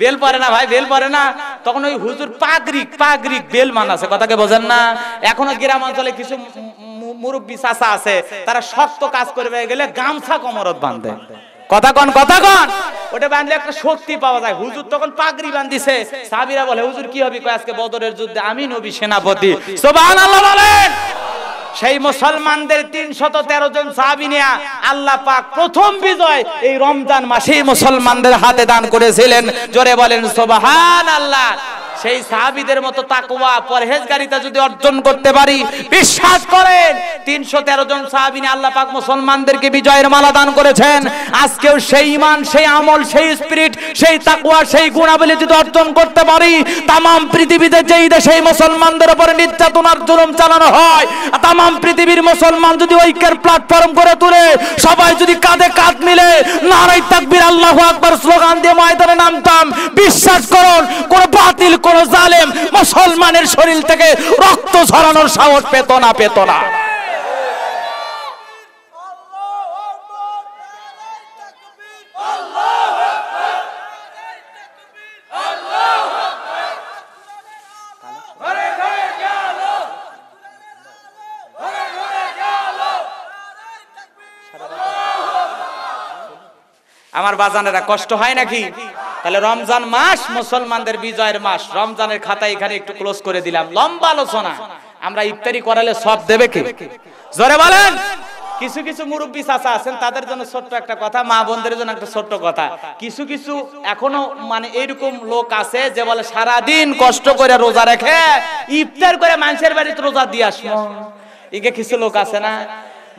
বেল পরে না ভাই বেল পরে না তখন ওই হুজুর পাগরিক পাগরিক বেল মানাছে কথাকে বোঝেন না এখনো গ্রাম অঞ্চলে কিছু মুরব্বী চাচা আছে তারা শক্ত কাজ করবে গেলে গামছা কমরত বাঁধে কথা কন কথা কন ওটা বাঁধলে একটা শক্তি পাওয়া যায় হুজুর তখন পাগড়ি বাঁধিছে সাবিরা বলে হুজুর কি হবে আজকে বদরের যুদ্ধে আমি নবী সেনাপতি সুবহানাল্লাহ বলেন সেই মুসলমানদের তিনশত তেরো জন সাহাবি নেয়া আল্লাহ পাক প্রথম বিজয় এই রমজান মাসেই মুসলমানদের হাতে দান করেছিলেন জোরে বলেন সোবাহান আল্লাহ সেই সাহাবিদের মতো তাকুয়া পরহেজগারিতা যদি অর্জন করতে পারি বিশ্বাস করেন তিনশো তেরো জন সাহাবিনে আল্লাহ পাক মুসলমানদেরকে বিজয়ের মালা দান করেছেন আজকেও সেই ইমান সেই আমল সেই স্পিরিট সেই তাকুয়া সেই গুণাবলী যদি অর্জন করতে পারি তামাম পৃথিবীতে যেই দেশে মুসলমানদের উপরে আর জুলুম চালানো হয় তামাম পৃথিবীর মুসলমান যদি ঐক্যের প্ল্যাটফর্ম করে তুলে সবাই যদি কাঁধে কাঁধ মিলে নারাই তাকবীর আল্লাহু আকবার স্লোগান দিয়ে ময়দানে নামতাম বিশ্বাস করুন কোন বাতিল কোন বড় জালেম মুসলমানের শরীর থেকে রক্ত ঝরানোর সাহস পেত না পেত না আমার বাজানেরা কষ্ট হয় নাকি তাহলে রমজান মাস মুসলমানদের বিজয়ের মাস রমজানের খাতা এখানে একটু ক্লোজ করে দিলাম লম্বা আলোচনা আমরা ইফতারি করালে সব দেবে কে জোরে বলেন কিছু কিছু মুরব্বী চাচা আছেন তাদের জন্য ছোট্ট একটা কথা মা বোনদের জন্য একটা ছোট্ট কথা কিছু কিছু এখনো মানে এরকম লোক আছে যে বলে সারা দিন কষ্ট করে রোজা রেখে ইফতার করে মানুষের বাড়িতে রোজা দিয়ে আসলো এগে কিছু লোক আছে না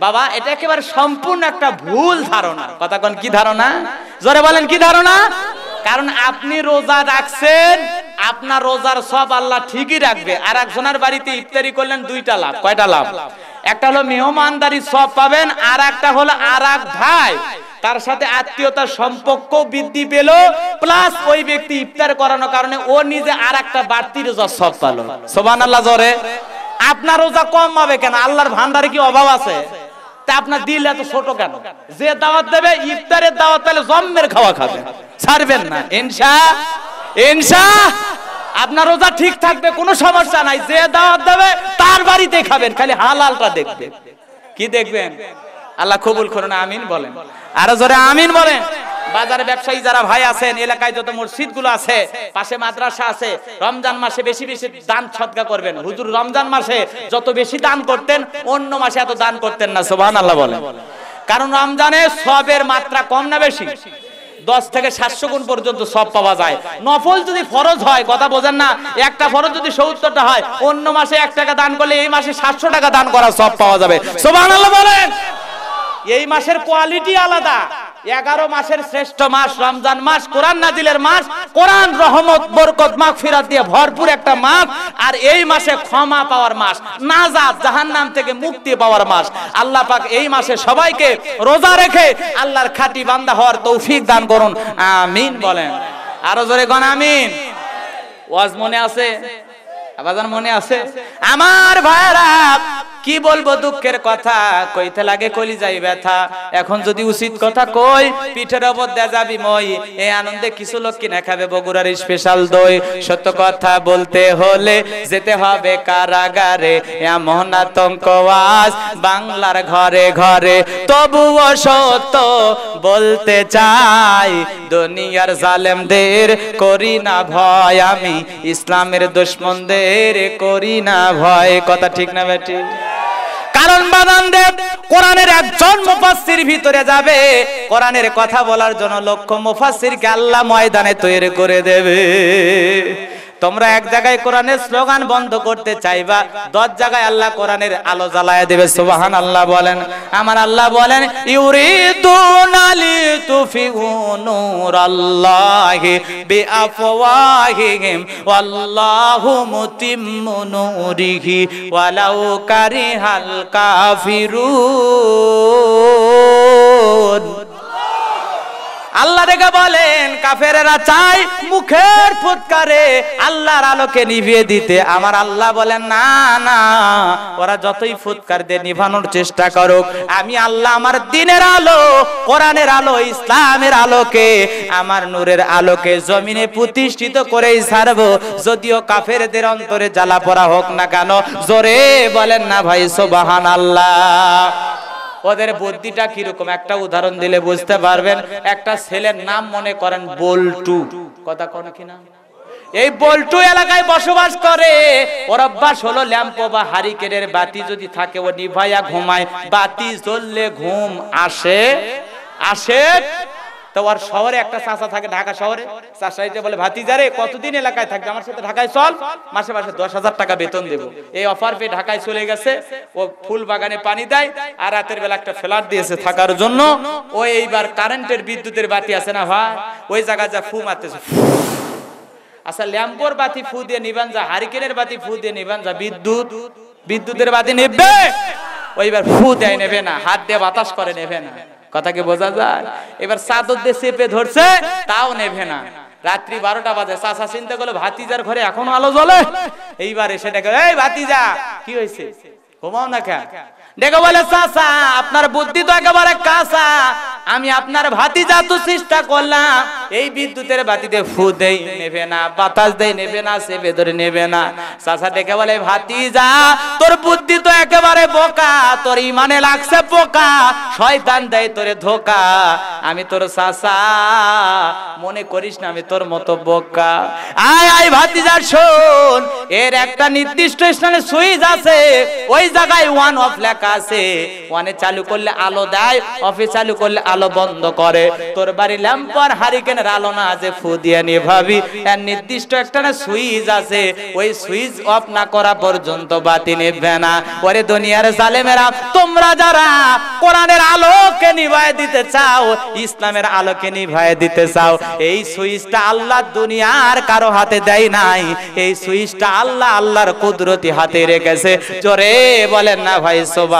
বাবা এটা একেবারে সম্পূর্ণ একটা ভুল ধারণা কথা কোন কি ধারণা জোরে বলেন কি ধারণা কারণ আপনি রোজা রাখছেন আপনার রোজার সব আল্লাহ ঠিকই রাখবে আর একজনের বাড়িতে ইফতারি করলেন দুইটা লাভ কয়টা লাভ একটা হলো মেহমানদারি সব পাবেন আর একটা হলো আর এক ভাই তার সাথে আত্মীয়তার সম্পর্ক বৃদ্ধি পেল প্লাস ওই ব্যক্তি ইফতার করানোর কারণে ও নিজে আর একটা বাড়তি রোজা সব পালো সোবান আল্লাহ জরে আপনার রোজা কম হবে কেন আল্লাহর ভান্ডারে কি অভাব আছে আপনার দিল এত ছোট কেন যে দাওয়াত দেবে ইফতারের দাওয়াত তাহলে জম্মের খাওয়া খাবে ছাড়বেন না আপনার রোজা ঠিক থাকবে কোনো সমস্যা নাই যে দাওয়াত দেবে তার বাড়িতে খাবেন খালি হালালটা দেখবে কি দেখবেন আল্লাহ কবুল করুন আমিন বলেন আরো জোরে আমিন বলেন বাজার ব্যবসায়ী যারা ভাই আছেন এলাকায় যত মসজিদগুলো আছে পাশে মাদ্রাসা আছে রমজান মাসে বেশি বেশি দান সদকা করবেন হুজুর রমজান মাসে যত বেশি দান করতেন অন্য মাসে এত দান করতেন না সোভান আল্লাহ বলেন কারণ রমজানে সবের মাত্রা কম না বেশি দশ থেকে সাতশো গুণ পর্যন্ত সব পাওয়া যায় নফল যদি ফরজ হয় কথা বোঝেন না একটা ফরজ যদি সত্তরটা হয় অন্য মাসে এক টাকা দান করলে এই মাসে সাতশো টাকা দান করা সব পাওয়া যাবে সোভান আল্লাহ বলেন এই মাসের কোয়ালিটি আলাদা এগারো মাসের শ্রেষ্ঠ মাস রমজান মাস কোরআন নাজিলের মাস কোরআন রহমত বরকত মাগফিরাত দিয়ে ভরপুর একটা মাস আর এই মাসে ক্ষমা পাওয়ার মাস জাহান নাম থেকে মুক্তি পাওয়ার মাস আল্লাহ পাক এই মাসে সবাইকে রোজা রেখে আল্লাহর খাটি বান্দা হওয়ার তৌফিক দান করুন আমিন বলেন আরো জোরে গণ আমিন ওয়াজ মনে আছে মনে আছে আমার ভাইরা কি বলবো দুঃখের কথা কইতে লাগে কলি যাই ব্যথা এখন যদি উচিত কথা কই পিঠের ওপর দেয়া যাবি মই এ আনন্দে কিছু লোক কিনে খাবে বগুড়ার স্পেশাল দই সত্য কথা বলতে হলে যেতে হবে কারাগারে এমন আতঙ্ক আজ বাংলার ঘরে ঘরে তবুও সত্য বলতে চাই দুনিয়ার জালেমদের করি না ভয় আমি ইসলামের দুশ্মনদের করি না ভয় কথা ঠিক না বেটি কারণ বাদান দেব কোরআনের একজন মুফাসির ভিতরে যাবে কোরআনের কথা বলার জন্য লক্ষ্য মুফাসসিরকে আল্লাহ ময়দানে তৈরি করে দেবে তোমরা এক জায়গায় কোরআনের স্লোগান বন্ধ করতে চাইবা দশ জায়গায় আল্লাহ কোরআনের আলো জ্বালায় দেবে সুবাহান আল্লাহ বলেন আমার আল্লাহ বলেন ইউরিদুনালি তুফিউ নূর আল্লাহি আফওয়াহিহিম ওয়াল্লাহু মুতিম্মু নূরিহি ওয়ালাউ কারিহাল কাফিরুন আল্লাহ রেখে বলেন কাফেরেরা চাই মুখের ফুৎকারে আল্লাহর আলোকে নিভিয়ে দিতে আমার আল্লাহ বলেন না না ওরা যতই ফুৎকার দিয়ে নিভানোর চেষ্টা করুক আমি আল্লাহ আমার দিনের আলো কোরআনের আলো ইসলামের আলোকে আমার নূরের আলোকে জমিনে প্রতিষ্ঠিত করেই সারব যদিও কাফেরদের অন্তরে জ্বালা পড়া হোক না কেন জোরে বলেন না ভাই সোবাহান আল্লাহ ওদের বুদ্ধিটা কিরকম একটা উদাহরণ দিলে বুঝতে পারবেন একটা ছেলের নাম মনে করেন বল্টু কথা কোন কিনা এই বল্টু এলাকায় বসবাস করে ওর অভ্যাস হলো ল্যাম্প বা হারিকেনের বাতি যদি থাকে ও নিভাইয়া ঘুমায় বাতি জ্বললে ঘুম আসে আসে তা ওর শহরে একটা চাষা থাকে ঢাকা শহরে চাষাইতে বলে ভাতিজা রে কতদিন এলাকায় থাকবে আমার সাথে ঢাকায় চল মাসে মাসে দশ হাজার টাকা বেতন দেব এই অফার পেয়ে ঢাকায় চলে গেছে ও ফুল বাগানে পানি দেয় আর রাতের বেলা একটা ফ্ল্যাট দিয়েছে থাকার জন্য ও এইবার কারেন্টের বিদ্যুতের বাতি আছে না ভাই ওই জায়গায় যা ফু মারতেছে আচ্ছা ল্যাম্পোর বাতি ফু দিয়ে নিবান যা হারিকেনের বাতি ফু দিয়ে নিবান যা বিদ্যুৎ বিদ্যুতের বাতি নেবে ওইবার ফু দেয় নেবে না হাত দিয়ে বাতাস করে নেবে না কথাকে বোঝা যায় এবার চাদর দিয়ে চেপে ধরছে তাও নেভে না রাত্রি বারোটা বাজে চাষা চিন্তা করলো ভাতিজার ঘরে এখনো আলো জ্বলে এইবারে সেটাকে এই ভাতিজা কি হয়েছে ঘুমাও না খা দেখো বলে চাচা আপনার বুদ্ধি তো একেবারে কাঁচা আমি আপনার ভাতি জাতু চেষ্টা করলাম এই বিদ্যুতের বাতিতে ফু দেই নেবে না বাতাস দেই নেবে না সে ভেতরে নেবে না চাচা ডেকে বলে ভাতি যা তোর বুদ্ধি তো একেবারে বোকা তোর ইমানে লাগছে পোকা শয়তান দেয় তোরে ধোকা আমি তোর চাচা মনে করিস না আমি তোর মতো বোকা আয় আয় ভাতি যা শোন এর একটা নির্দিষ্ট স্থানে সুইচ আছে ওই জায়গায় ওয়ান অফ লেখা টাকা আছে ওয়ানে চালু করলে আলো দেয় অফিস চালু করলে আলো বন্ধ করে তোর বাড়ি ল্যাম্পার হারিকেনের আলো না আছে ফু দিয়ে নিয়ে ভাবি নির্দিষ্ট একটা না সুইচ আছে ওই সুইচ অফ না করা পর্যন্ত বাতি নিবে না ওরে দুনিয়ার জালেমেরা তোমরা যারা কোরআনের আলোকে নিভায় দিতে চাও ইসলামের আলোকে নিভায় দিতে চাও এই সুইচটা আল্লাহ দুনিয়ার কারো হাতে দেয় নাই এই সুইচটা আল্লাহ আল্লাহর কুদরতি হাতে রেখেছে জোরে বলেন না ভাই সোবা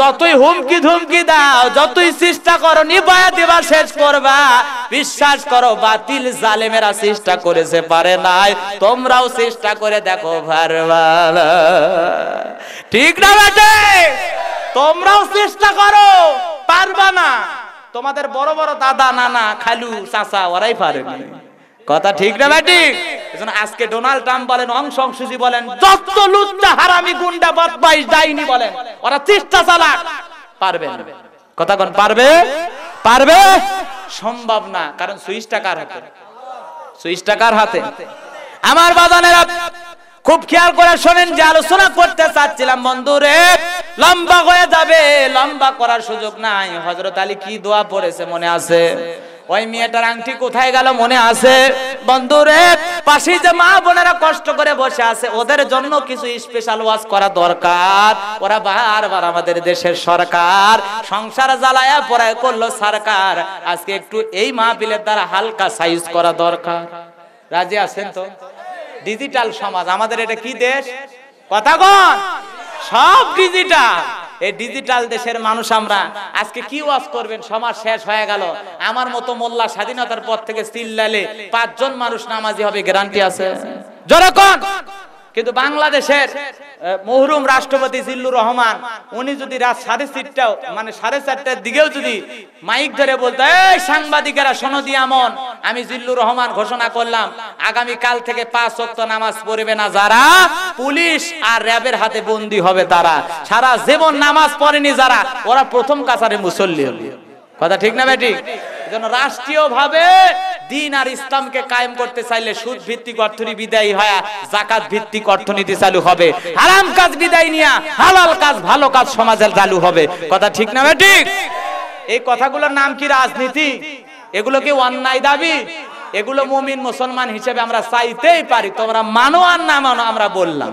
যতই হুমকি ধুমকি দাও যতই চেষ্টা করো নিবায়া শেষ করবা বিশ্বাস করো বাতিল জালেমেরা চেষ্টা করেছে পারে নাই তোমরাও চেষ্টা করে দেখো ঠিক না বেটে তোমরাও চেষ্টা করো পারবা না তোমাদের বড় বড় দাদা নানা খালু চাষা ওরাই পারে কথা ঠিক না ব্যাটি আজকে ডোনাল্ড ট্রাম্প বলেন অং সংসুজি বলেন যত লুচ্চা হারামি গুন্ডা বদমাইশ দাইনি বলেন ওরা চেষ্টা চালাক পারবে কথা কোন পারবে পারবে সম্ভব না কারণ সুইচ টাকার হাতে সুইচ টাকার হাতে আমার বাজানেরা খুব খেয়াল করে শোনেন যে আলোচনা করতে চাচ্ছিলাম বন্ধুরে লম্বা হয়ে যাবে লম্বা করার সুযোগ নাই হজরত আলী কি দোয়া পড়েছে মনে আছে ওই মেয়েটার আংটি কোথায় গেল মনে আছে বন্ধুরে পাশে যে মা বোনেরা কষ্ট করে বসে আছে ওদের জন্য কিছু স্পেশাল ওয়াজ করা দরকার ওরা বারবার আমাদের দেশের সরকার সংসার জ্বালায়া পড়ায় করলো সরকার আজকে একটু এই বিলের দ্বারা হালকা সাইজ করা দরকার রাজি আছেন তো ডিজিটাল সমাজ আমাদের এটা কি দেশ কথা সব ডিজিটাল এই ডিজিটাল দেশের মানুষ আমরা আজকে কি ওয়াজ করবেন সমাজ শেষ হয়ে গেল আমার মতো মোল্লা স্বাধীনতার পর থেকে লালে পাঁচজন মানুষ নামাজি হবে গ্যারান্টি আছে জোরে কোন কিন্তু বাংলাদেশের মহরুম রাষ্ট্রপতি জিল্লুর রহমান উনি যদি রাত সাড়ে চারটা মানে সাড়ে চারটার দিকেও যদি মাইক ধরে বলতো এই সাংবাদিকেরা সনদি আমন আমি জিল্লুর রহমান ঘোষণা করলাম আগামী কাল থেকে পাঁচ অক্ত নামাজ পড়বে না যারা পুলিশ আর র্যাবের হাতে বন্দি হবে তারা সারা জীবন নামাজ পড়েনি যারা ওরা প্রথম কাছারে মুসল্লি হলিও কথা ঠিক না বেটি এজন্য রাষ্ট্রীয়ভাবে দিন আর ইসলামকে কায়েম করতে চাইলে সুদ ভিত্তিক অর্থনীতি বিদায়ী হয় জাকাত ভিত্তিক অর্থনীতি চালু হবে হারাম কাজ বিদায় নিয়া হালাল কাজ ভালো কাজ সমাজে চালু হবে কথা ঠিক না বেটি এই কথাগুলোর নাম কি রাজনীতি এগুলো কি অন্যায় দাবি এগুলো মুমিন মুসলমান হিসেবে আমরা চাইতেই পারি তোমরা মানো আর না মানো আমরা বললাম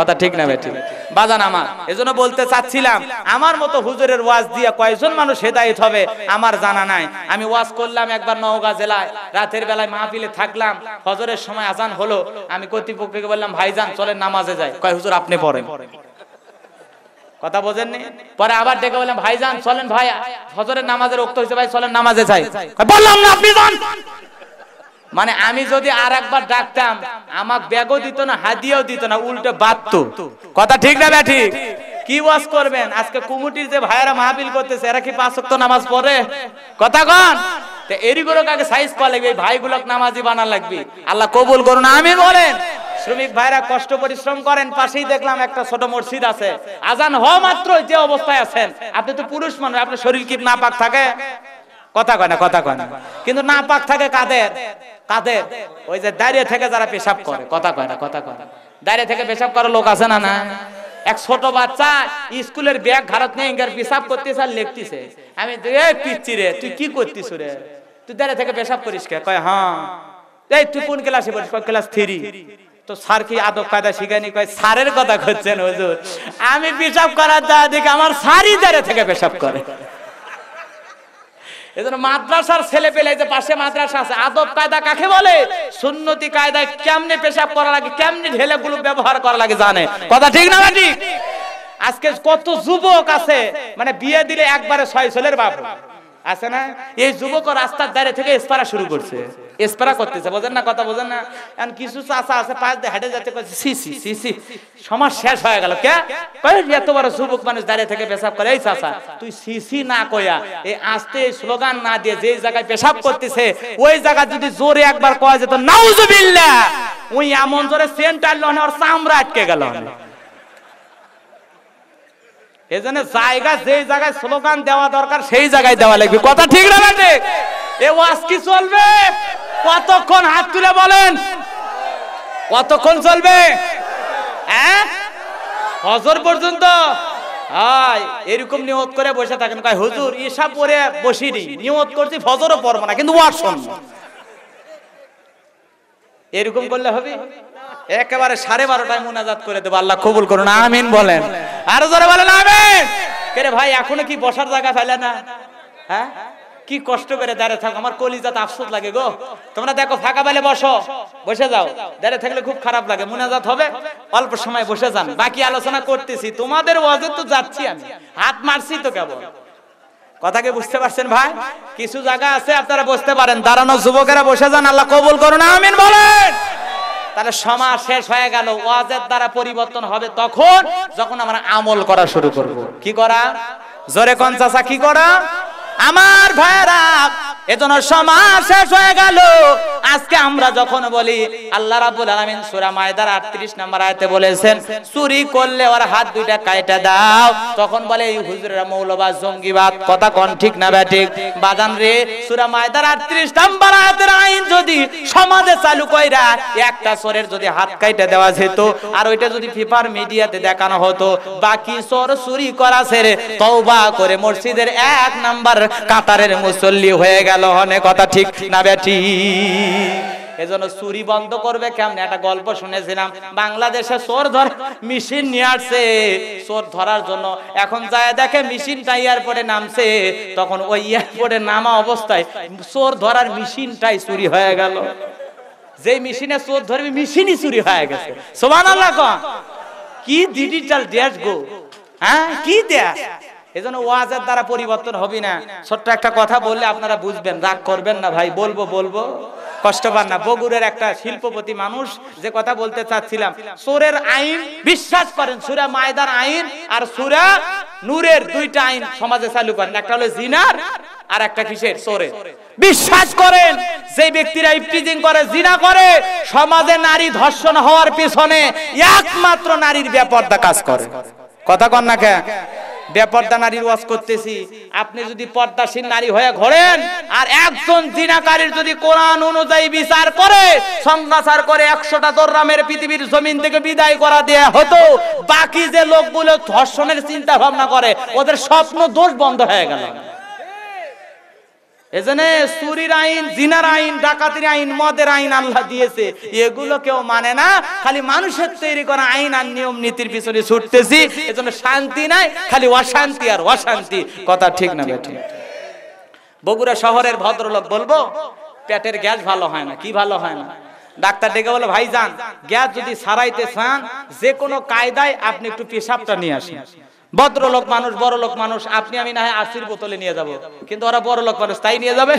কথা ঠিক না বেঠিক বাজান আমার এজন্য বলতে চাচ্ছিলাম আমার মতো হুজুরের ওয়াজ দিয়ে কয়েকজন মানুষ হেদায়ত হবে আমার জানা নাই আমি ওয়াজ করলাম একবার নওগাঁ জেলায় রাতের বেলায় মাহফিলে থাকলাম ফজরের সময় আজান হলো আমি কর্তৃপক্ষকে বললাম ভাইজান চলেন নামাজে যাই কয় হুজুর আপনি পড়েন কথা বোঝেননি পরে আবার ডেকে বললাম ভাইজান চলেন ভাই ফজরের নামাজের উক্ত হিসেবে ভাই চলেন নামাজে যাই বললাম না আপনি যান মানে আমি যদি আর একবার ডাকতাম আমার ব্যাগও দিত না হাদিয়াও দিত না উল্টে বাঁধত কথা ঠিক না ব্যাঠি কি ওয়াজ করবেন আজকে কুমুটির যে ভাইয়েরা মাহবিল করতেছে এরা কি পাঁচ ওয়াক্ত নামাজ পড়ে কথা কন তো এরিগুলো কাকে সাইজ পাওয়া লাগবে এই ভাইগুলোকে নামাজি বানা লাগবে আল্লাহ কবুল করুন আমি বলেন শ্রমিক ভাইরা কষ্ট পরিশ্রম করেন পাশেই দেখলাম একটা ছোট মসজিদ আছে আজান হওয়া মাত্র যে অবস্থায় আছেন আপনি তো পুরুষ মানুষ আপনার শরীর কি না পাক থাকে কথা কয় না কথা কয় না কিন্তু না পাক থাকে কাদের কাদের ওই যে দাঁড়িয়ে থেকে যারা পেশাব করে কথা কয় না কথা কয় না দাঁড়িয়ে থেকে পেশাব করার লোক আছে না না এক ছোট বাচ্চা স্কুলের ব্যাগ ঘাড়ত নিয়ে ইঙ্গার পেশাব করতেছে আর লেখতেছে আমি পিচ্ছি রে তুই কি করতিস রে তুই দাঁড়িয়ে থেকে পেশাব করিস কে কয় হ্যাঁ এই তুই কোন ক্লাসে পড়িস ক্লাস থ্রি তো স্যার কি আদব কায়দা শিখায়নি কয় স্যারের কথা করছেন হুজুর আমি পেশাব করার দাদিকে আমার স্যারই দাঁড়িয়ে থেকে পেশাব করে এজন্য মাদ্রাসার ছেলে পেলে যে পাশে মাদ্রাসা আছে আদব কায়দা কাকে বলে সুন্নতি কায়দায় কেমনে পেশাব করা লাগে কেমনে ঢেলে গুলো ব্যবহার করা লাগে জানে কথা ঠিক না ঠিক আজকে কত যুবক আছে মানে বিয়ে দিলে একবারে ছয় ছেলের বাপ আছে না এই যুবক রাস্তার দাঁড়িয়ে থেকে স্পারা শুরু করছে স্পারা করতেছে বোঝেন না কথা বোঝেন না এখন কিছু চাষা আছে পাঁচ দিয়ে হেঁটে যাচ্ছে সি সি সি সি সমাজ শেষ হয়ে গেল কে এত বড় যুবক মানুষ দাঁড়িয়ে থেকে পেশাব করে এই চাষা তুই সি সি না কয়া এই আসতে স্লোগান না দিয়ে যে জায়গায় পেশাব করতেছে ওই জায়গা যদি জোরে একবার কয়া যেত নাউজুবিল্লাহ ওই এমন জোরে সেন্টার লোনে ওর চামড়া আটকে গেল এই জন্য জায়গা যেই জায়গায় স্লোগান দেওয়া দরকার সেই জায়গায় দেওয়া লাগবে কথা ঠিক না ঠিক এ ওয়াজ কি চলবে কতক্ষণ হাত তুলে বলেন কতক্ষণ চলবে হ্যাঁ? হজর পর্যন্ত এরকম নিয়ত করে বসে থাকেন কয় হুজুর ইসা পরে বসিনি নিয়ত করছি ফজরও পড়বো না কিন্তু ওয়াজ শুনবো এরকম করলে হবে একেবারে সাড়ে বারোটায় মোনাজাত করে দেবো আল্লাহ কবুল করুন আমিন বলেন আরো জোরে বলেন আমিন কেরে ভাই এখনো কি বসার জায়গা ফেলে না হ্যাঁ কি কষ্ট করে দাঁড়িয়ে থাকো আমার কলিজাতে আফসোস লাগে গো তোমরা দেখো ফাঁকা বেলে বসো বসে যাও দাঁড়িয়ে থাকলে খুব খারাপ লাগে মোনাজাত হবে অল্প সময় বসে যান বাকি আলোচনা করতেছি তোমাদের ওয়াজে তো যাচ্ছি আমি হাত মারছি তো কেবল কথাকে বুঝতে পারছেন ভাই কিছু জায়গা আছে আপনারা বসতে পারেন দাঁড়ানো যুবকেরা বসে যান আল্লাহ কবুল করুন আমিন বলেন তাহলে সমাজ শেষ হয়ে গেল ওয়াজের দ্বারা পরিবর্তন হবে তখন যখন আমরা আমল করা শুরু করব কি করা জোরে চাচা কি করা আমার ভাইরা এজন্য সমাজ শেষ হয়ে গেল আজকে আমরা যখন বলি আল্লাহ রাব্বুল আলামিন সূরা মায়দার 38 নম্বর আয়াতে বলেছেন চুরি করলে ওর হাত দুইটা কাইটা দাও তখন বলে এই হুজুরের মৌলবাদ জঙ্গিবাদ কথা কোন ঠিক না ব্যাটিক বাদান রে সূরা মায়দার 38 নম্বর আয়াতের আইন যদি সমাজে চালু কইরা একটা চোরের যদি হাত কাইটা দেওয়া যেত আর ওইটা যদি ফিফার মিডিয়াতে দেখানো হতো বাকি চোর চুরি করা ছেড়ে তওবা করে মসজিদের এক নাম্বার কাতারের মুসল্লি হয়ে গেল গেল হনে কথা ঠিক না বেটি এজন্য চুরি বন্ধ করবে কেমন একটা গল্প শুনেছিলাম বাংলাদেশে চোর ধর মেশিন নিয়ে আসছে চোর ধরার জন্য এখন যায় দেখে মেশিনটা এয়ারপোর্টে নামছে তখন ওই এয়ারপোর্টে নামা অবস্থায় চোর ধরার মেশিনটাই চুরি হয়ে গেল যে মেশিনে চোর ধরবে মেশিনই চুরি হয়ে গেছে সোমান আল্লাহ কি ডিজিটাল ড্যাশ গো হ্যাঁ কি দেশ এজন্য ওয়াজের দ্বারা পরিবর্তন হবে না ছোট্ট একটা কথা বললে আপনারা বুঝবেন রাগ করবেন না ভাই বলবো বলবো কষ্ট পান না বগুড়ের একটা শিল্পপতি মানুষ যে কথা বলতে চাচ্ছিলাম সুরের আইন বিশ্বাস করেন সুরা মায়দার আইন আর সুরা নূরের দুইটা আইন সমাজে চালু করেন একটা হলো জিনার আর একটা কিসের সোরে বিশ্বাস করেন যে ব্যক্তিরা ইফটিজিং করে জিনা করে সমাজে নারী ধর্ষণ হওয়ার পিছনে একমাত্র নারীর ব্যাপারটা কাজ করে কথা কন না কে বেপর্দা নারীর ওয়াজ করতেছি আপনি যদি পর্দাশীল নারী হয়ে ঘোরেন আর একজন জিনাকারীর যদি কোরআন অনুযায়ী বিচার করে সংসার করে একশোটা দর্রামের পৃথিবীর জমিন থেকে বিদায় করা দেয়া হতো বাকি যে লোকগুলো ধর্ষণের চিন্তা ভাবনা করে ওদের স্বপ্ন দোষ বন্ধ হয়ে গেল এজন্য চুরির আইন জিনার আইন ডাকাতির আইন মদের আইন আল্লাহ দিয়েছে এগুলো কেউ মানে না খালি মানুষের তৈরি করা আইন আর নিয়ম নীতির পিছনে ছুটতেছি এজন্য শান্তি নাই খালি অশান্তি আর অশান্তি কথা ঠিক না ঠিক বগুড়া শহরের ভদ্রলোক বলবো পেটের গ্যাস ভালো হয় না কি ভালো হয় না ডাক্তার ডেকে বলে ভাই যান গ্যাস যদি সারাইতে চান যে কোনো কায়দায় আপনি একটু পেশাবটা নিয়ে আসেন ভদ্রলোক মানুষ বড় লোক মানুষ আপনি আমি না হয় আশির বোতলে নিয়ে যাব। কিন্তু ওরা বড় লোক মানুষ তাই নিয়ে যাবে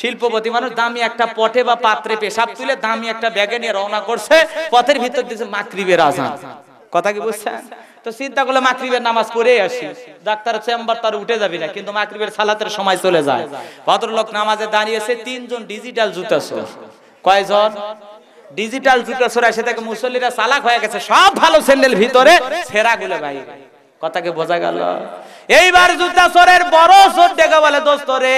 শিল্পপতি মানুষ দামি একটা পটে বা পাত্রে পেশাব তুলে দামি একটা ব্যাগে নিয়ে রওনা করছে পথের ভিতর দিয়েছে মাতৃবের আজান কথা কি বুঝছেন তো চিন্তা করলে মাকরিবের নামাজ পড়ে আসি ডাক্তার চেম্বার তার উঠে যাবি না কিন্তু মাকরিবের সালাতের সময় চলে যায় ভদ্রলোক নামাজে দাঁড়িয়েছে তিনজন ডিজিটাল জুতাসো কয়জন ডিজিটাল জুতাসোর এসে থেকে মুসল্লিরা সালাক হয়ে গেছে সব ভালো স্যান্ডেল ভিতরে ছেঁড়া গুলো বাইরে কথাকে বোঝা গেল এইবার জুতা চোরের বড় চোর দেখা বলে দোস্ত রে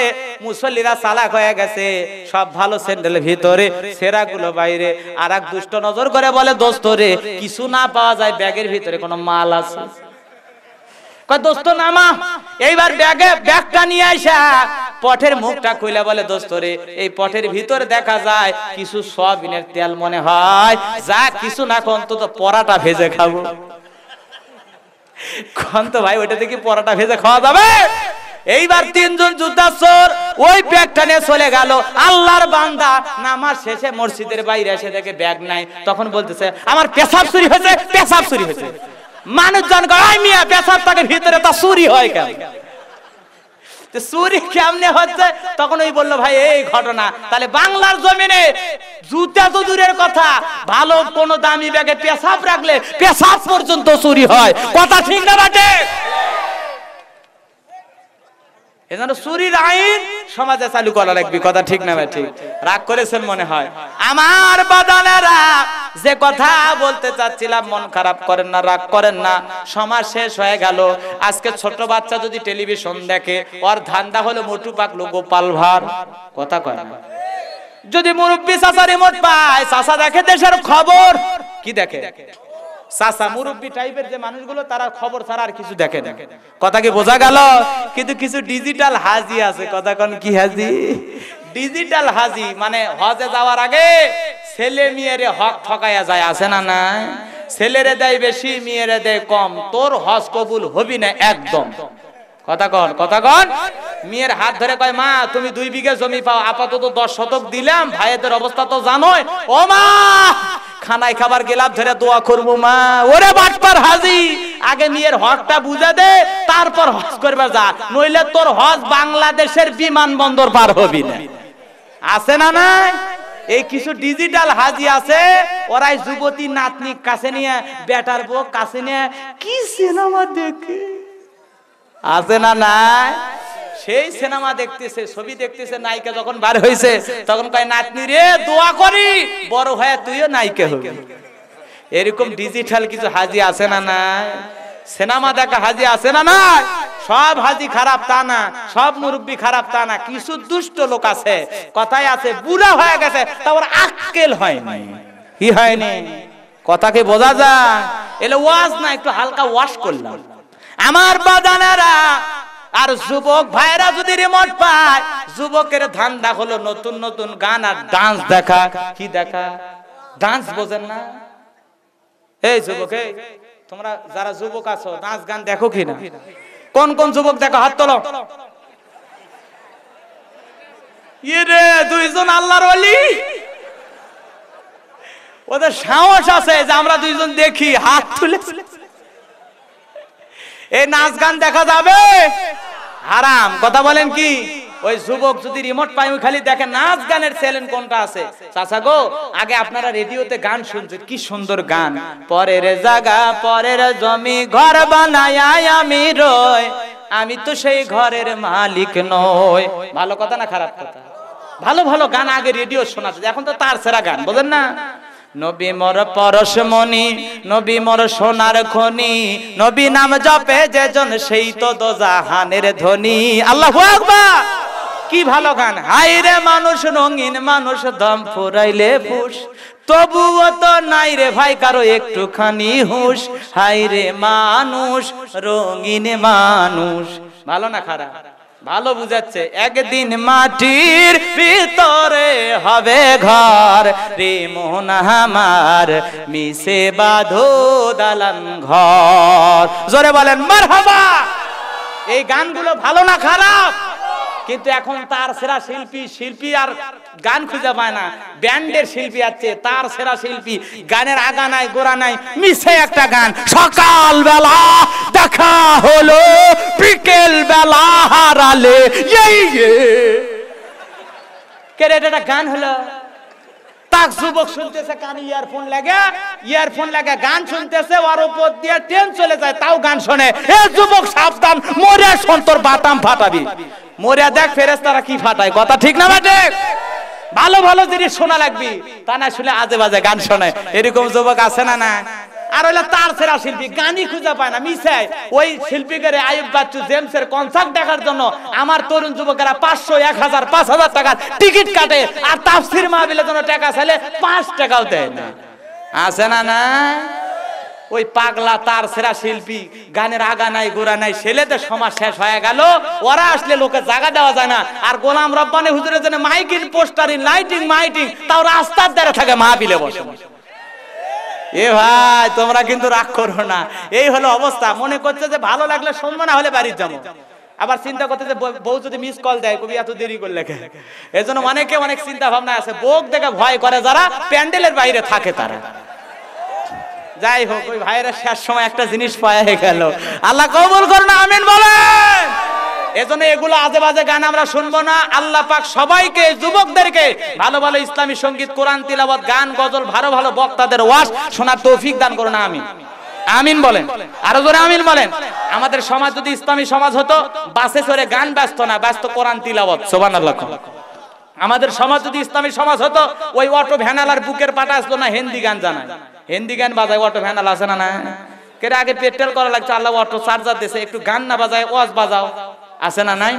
মুসল্লিরা চালাক হয়ে গেছে সব ভালো স্যান্ডেল ভিতরে সেরা গুলো বাইরে আর এক দুষ্ট নজর করে বলে দোস্ত রে কিছু না পাওয়া যায় ব্যাগের ভিতরে কোনো মাল আছে কিছু সবিনের তেল মনে কিছু না অন্তত পরাটা ভেজে খাবো কন তো ভাই থেকে পরোটা ভেজে খাওয়া যাবে এইবার তিনজন ওই ব্যাগটা নিয়ে চলে গেল আল্লাহর বান্দা নামার শেষে মসজিদের বাইরে এসে দেখে ব্যাগ নাই তখন বলতেছে আমার পেশাব চুরি হয়েছে পেশাব চুরি হয়েছে মানুষজন মিয়া পেশাব তাকে ভিতরে তা চুরি হয় কেন যে চুরি কেমনে হচ্ছে তখন ওই বললো ভাই এই ঘটনা তাহলে বাংলার জমিনে জুতা তো দূরের কথা ভালো কোনো দামি ব্যাগে পেশাব রাখলে পেশাব পর্যন্ত চুরি হয় কথা ঠিক না বাটে এজন্য চুরির আইন সমাজে চালু করা লাগবে কথা ঠিক না ভাই ঠিক রাগ করেছেন মনে হয় আমার যে কথা বলতে চাচ্ছিলাম মন খারাপ করেন না রাগ করেন না সমাজ শেষ হয়ে গেল আজকে ছোট বাচ্চা যদি টেলিভিশন দেখে ওর ধান্দা হলো মোটু পাকলো ভার কথা কয় না যদি মুরব্বী চাষা রিমোট পায় চাষা দেখে দেশের খবর কি দেখে চাচা মুরব্বী টাইপের যে মানুষগুলো তারা খবর ছাড়া আর কিছু দেখে না কথা কি বোঝা গেল কিন্তু কিছু ডিজিটাল হাজি আছে কথা কন কি হাজি ডিজিটাল হাজি মানে হজে যাওয়ার আগে ছেলে মেয়েরে হক ঠকাইয়া যায় আছে না না ছেলেরে দেয় বেশি মেয়েরে দেয় কম তোর হজ কবুল হবি না একদম কথা কন কথা কন মেয়ের হাত ধরে কয় মা তুমি দুই বিঘে জমি পাও আপাতত দশ শতক দিলাম ভাইয়েদের অবস্থা তো জানোই ও মা খানায় খাবার গেলাম ধরে দোয়া করবো মা ওরে বাটপার হাজি আগে মেয়ের হকটা বুঝা দে তারপর হজ করবে যা নইলে তোর হজ বাংলাদেশের বিমান বন্দর পার হবি না আছে না নাই এই কিছু ডিজিটাল হাজি আছে ওরাই যুবতী নাতনি কাছে নিয়ে বেটার বউ কাছে নিয়ে কি সিনেমা দেখে আছে না নাই সেই সিনেমা দেখতেছে ছবি দেখতেছে নায়িকা যখন বার হয়েছে তখন কয় নাতনি রে দোয়া করি বড় হয়ে তুইও নায়িকা হবি এরকম ডিজিটাল কিছু হাজি আছে না নাই সিনেমা দেখা হাজি আছে না নাই সব হাজি খারাপ তা না সব মুরব্বী খারাপ তা না কিছু দুষ্ট লোক আছে কথাই আছে বুড়া হয়ে গেছে তা ওর আক্কেল হয়নি কি হয়নি কথাকে বোঝা যায় এলে ওয়াজ না একটু হালকা ওয়াশ করলাম আমার বাদানারা আর যুবক ভাইরা যদি রিমোট পায় যুবকের ধান্দা হলো নতুন নতুন গান আর ডান্স দেখা কি দেখা ডান্স বোঝেন না এই যুবক তোমরা যারা যুবক আছো নাচ গান দেখো কি না কোন কোন যুবক দেখো হাত তোলো ইরে দুইজন আল্লাহর ওলি ওদের সাহস আছে যে আমরা দুইজন দেখি হাত তুলে তুলে এই নাচ গান দেখা যাবে হারাম কথা বলেন কি ওই যুবক যদি রিমোট পাই খালি দেখে নাচ গানের চ্যালেঞ্জ কোনটা আছে চাচা গো আগে আপনারা রেডিওতে গান শুনছেন কি সুন্দর গান পরের জাগা পরের জমি ঘর বানায় আমি রয় আমি তো সেই ঘরের মালিক নই ভালো কথা না খারাপ কথা ভালো ভালো গান আগে রেডিও শোনাচ্ছে এখন তো তার সেরা গান বলেন না নবী মোর পরশমণি নবী মর সোনার খনি নবী নাম জপে যেজন সেই তো দোজাহানের ধনী আল্লাহ কি ভালো গান হাই রে মানুষ রঙিন মানুষ দম ফুরাইলে ফুস তবুও তো নাই রে ভাই কারো একটুখানি হুস হাই রে মানুষ রঙিন মানুষ ভালো না খারাপ ভালো বুঝাচ্ছে একদিন মাটির ভিতরে হবে ঘর রে মোহন আমার মিশে বাঁধো দালান ঘর জোরে বলেন মার এই গানগুলো ভালো না খারাপ কিন্তু এখন তার সেরা শিল্পী শিল্পী আর গান খুঁজে পায় না ব্যান্ডের শিল্পী আছে তার সেরা শিল্পী গানের আগা নাই গোড়া নাই মিশে একটা গান সকাল বেলা দেখা হলো বিকেল বেলা হারালে এই ইয়ে, ইয়ে। কে রে এটা গান হলো তাক যুবক শুনতেছে কানে ইয়ারফোন লাগে ইয়ারফোন লাগে গান শুনতেছে ওর উপর দিয়ে ট্রেন চলে যায় তাও গান শোনে এ যুবক সাবধান মরিয়া তোর বাতাম ফাটাবি মরিয়া দেখ তারা কি ফাটায় কথা ঠিক না বাটে ভালো ভালো জিনিস শোনা লাগবি তা না শুনে আজে বাজে গান শোনে এরকম যুবক আছে না না আর ওইলা তার সেরা শিল্পী গানই খুঁজে পায় না মিশায় ওই শিল্পীকে আয়ুব বাচ্চু জেমসের কনসার্ট দেখার জন্য আমার তরুণ যুবকেরা পাঁচশো এক হাজার পাঁচ হাজার টাকার টিকিট কাটে আর তাফসির মাহবিলের জন্য টাকা চাইলে পাঁচ টাকাও দেয় না আছে না না ওই পাগলা তার সেরা শিল্পী গানের আগা নাই গোড়া নাই ছেলেদের সমাজ শেষ হয়ে গেল ওরা আসলে লোকে জায়গা দেওয়া যায় না আর গোলাম রব্বানি হুজুরের জন্য মাইকিং পোস্টারিং লাইটিং মাইটিং তাও রাস্তার দ্বারা থাকে মাহবিলে বসে বসে এ ভাই তোমরা কিন্তু রাগ করো না এই হলো অবস্থা মনে করছে যে ভালো লাগলে শুনবো না হলে বাড়ির যাবো আবার চিন্তা করতে যে বউ যদি মিস কল দেয় কবি এত দেরি করলে এই জন্য অনেকে অনেক চিন্তা ভাবনা আছে বোক দেখে ভয় করে যারা প্যান্ডেলের বাইরে থাকে তারা যাই হোক ওই ভাইয়েরা শেষ সময় একটা জিনিস পায় গেল আল্লাহ কবুল না আমিন বলেন এজন্য এগুলো আজে বাজে গান আমরা শুনবো না আল্লাহ পাক সবাইকে যুবকদেরকে ভালো ভালো ইসলামী সঙ্গীত কোরআন তিলাবত গান গজল ভালো ভালো বক্তাদের ওয়াশ শোনার তৌফিক দান করো না আমি আমিন বলেন আরো জোরে আমিন বলেন আমাদের সমাজ যদি ইসলামী সমাজ হতো বাসে চড়ে গান ব্যস্ত না ব্যস্ত কোরআন তিলাবত সোবান আল্লাহ আমাদের সমাজ যদি ইসলামী সমাজ হতো ওই অটো ভ্যানালার বুকের পাটা আসতো না হিন্দি গান জানায় হিন্দি গান বাজায় অটো ভ্যানাল আসে না না কেরে আগে পেট্রোল করা লাগছে আল্লাহ অটো চার্জার দিয়েছে একটু গান না বাজায় ওয়াজ বাজাও আছে না নাই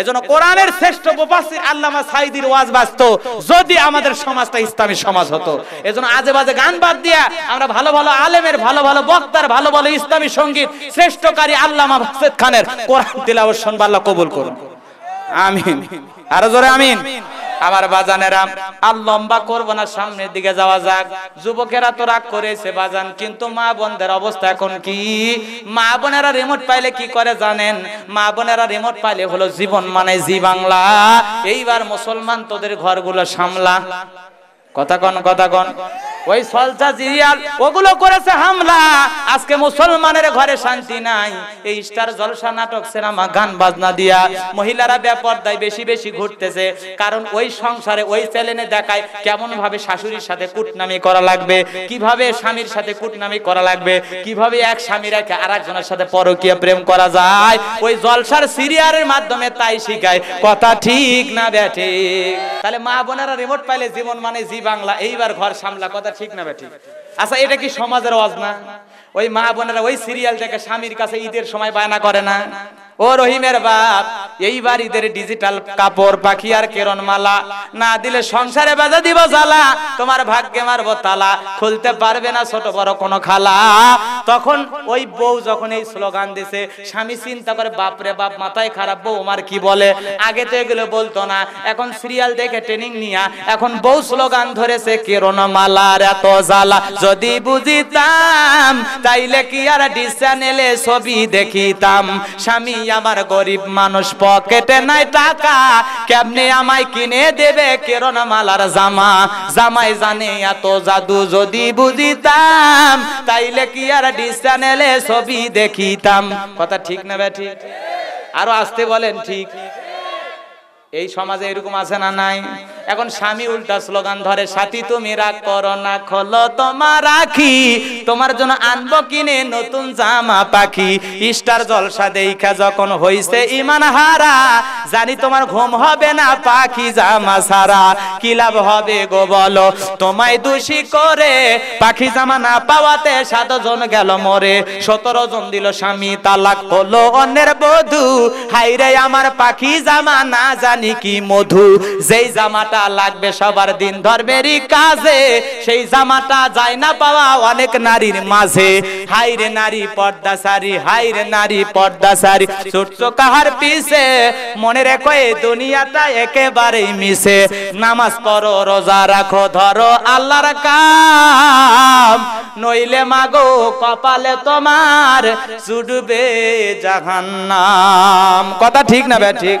এজন্য কোরআনের শ্রেষ্ঠ মুফাসসির আল্লামা সাইদির ওয়াজ বাজতো যদি আমাদের সমাজটা ইসলামী সমাজ হতো এজন্য আজে বাজে গান বাদ দিয়া আমরা ভালো ভালো আলেমের ভালো ভালো বক্তার ভালো ভালো ইসলামী সঙ্গীত শ্রেষ্ঠকারী আল্লামা হাসেদ খানের কোরআন তেলাওয়াত শুনবা আল্লাহ কবুল করুন আমিন আরো জোরে আমিন আমার বাজানেরা আর লম্বা করবো না সামনের দিকে যাওয়া যাক যুবকেরা তো রাগ করেছে বাজান কিন্তু মা বোনদের অবস্থা এখন কি মা বোনেরা রিমোট পাইলে কি করে জানেন মা বোনেরা রিমোট পাইলে হলো জীবন মানে জি বাংলা এইবার মুসলমান তোদের ঘরগুলো সামলা কথা কন কথা কন ওই সলসা সিরিয়াল ওগুলো করেছে হামলা আজকে মুসলমানের ঘরে শান্তি নাই এই স্টার জলসা নাটক সিনেমা গান বাজনা দিয়া মহিলারা বেপরদায় বেশি বেশি ঘুরতেছে কারণ ওই সংসারে ওই চ্যালেঞ্জে দেখায় কেমন ভাবে শাশুড়ির সাথে কুটনামি করা লাগবে কিভাবে স্বামীর সাথে কুটনামি করা লাগবে কিভাবে এক স্বামী রেখে আরেকজনের সাথে পরকীয় প্রেম করা যায় ওই জলসার সিরিয়ালের মাধ্যমে তাই শিখায় কথা ঠিক না ব্যাঠিক তাহলে মা বোনেরা রিমোট পাইলে জীবন মানে জীবন বাংলা এইবার ঘর সামলা কথা ঠিক না বেঠিক আচ্ছা এটা কি সমাজের অজনা ওই মা বোনেরা ওই সিরিয়াল থেকে স্বামীর কাছে ঈদের সময় বায়না করে না ও রহিমের বাপ এইবার ঈদের ডিজিটাল কাপড় পাখি আর কেরন মালা না দিলে সংসারে বাজা দিব জালা তোমার ভাগ্যে মারব তালা খুলতে পারবে না ছোট বড় কোনো খালা তখন ওই বউ যখন এই স্লোগান দিছে স্বামী চিন্তা করে বাপ রে বাপ মাথায় খারাপ বউ আমার কি বলে আগে তো এগুলো বলতো না এখন সিরিয়াল দেখে ট্রেনিং নিয়া এখন বউ স্লোগান ধরেছে কেরণ মালার এত জ্বালা যদি বুঝিতাম তাইলে কি আর ডিস চ্যানেলে ছবি দেখিতাম স্বামী আমার গরিব মানুষ পকেটে নাই টাকা কেমনি আমায় কিনে দেবে কেরন মালার জামা জামাই জানে এত জাদু যদি বুঝিতাম তাইলে কি আর ডিস ছবি দেখিতাম কথা ঠিক না ব্যাঠি আরো আসতে বলেন ঠিক এই সমাজে এরকম আছে না নাই এখন স্বামী উল্টা স্লোগান ধরে সাথী তুমি রাগ করো না খল তোমার রাখি তোমার জন্য আনবো কিনে নতুন জামা পাখি ইস্টার জলসা দেখা যখন হইছে ইমান হারা জানি তোমার ঘুম হবে না পাখি জামা সারা কি লাভ হবে গো বলো তোমায় দোষী করে পাখি জামা না পাওয়াতে সাতজন গেল মরে সতেরো জন দিল স্বামী তালাক হলো অন্যের বধু হাইরে আমার পাখি জামা না জানি কি মধু যেই জামাটা জামাটা লাগবে সবার দিন ধর্মেরই কাজে সেই জামাটা যায় না পাওয়া অনেক নারীর মাঝে হাইরে নারী পর্দা সারি হাইরে নারী পর্দা সারি ছোট্ট কাহার পিছে মনে রেখো এই দুনিয়াটা একেবারেই মিশে নামাজ পড়ো রোজা রাখো ধরো আল্লাহর কাম নইলে মাগো কপালে তোমার চুডবে জাহান্নাম কথা ঠিক না ব্যা ঠিক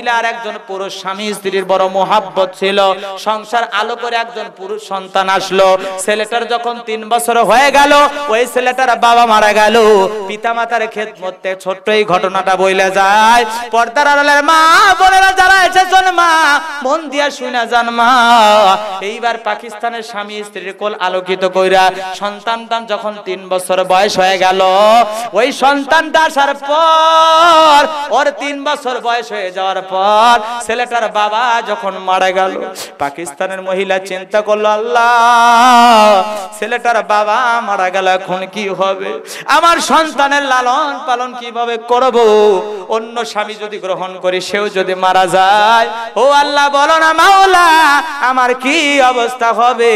মহিলা আর একজন পুরুষ স্বামী স্ত্রীর বড় মোহাব্বত ছিল সংসার আলো করে একজন পুরুষ সন্তান আসলো ছেলেটার যখন তিন বছর হয়ে গেল ওই ছেলেটার বাবা মারা গেল পিতা মাতার ক্ষেত মধ্যে ছোট্ট এই ঘটনাটা বইলে যায় পর্দার আড়ালের মা বোনেরা যারা এসেছেন মা মন দিয়া শুনে যান মা এইবার পাকিস্তানের স্বামী স্ত্রীর কোল আলোকিত কইরা সন্তান দান যখন তিন বছর বয়স হয়ে গেল ওই সন্তান দাসার পর ওর তিন বছর বয়স হয়ে যাওয়ার পর ছেলেটার বাবা যখন মারা গেল পাকিস্তানের মহিলা চিন্তা করলো আল্লাহ ছেলেটার বাবা মারা গেল এখন কি হবে আমার সন্তানের লালন পালন কিভাবে করব অন্য স্বামী যদি গ্রহণ করে সেও যদি মারা যায় ও আল্লাহ বলো না মাওলা আমার কি অবস্থা হবে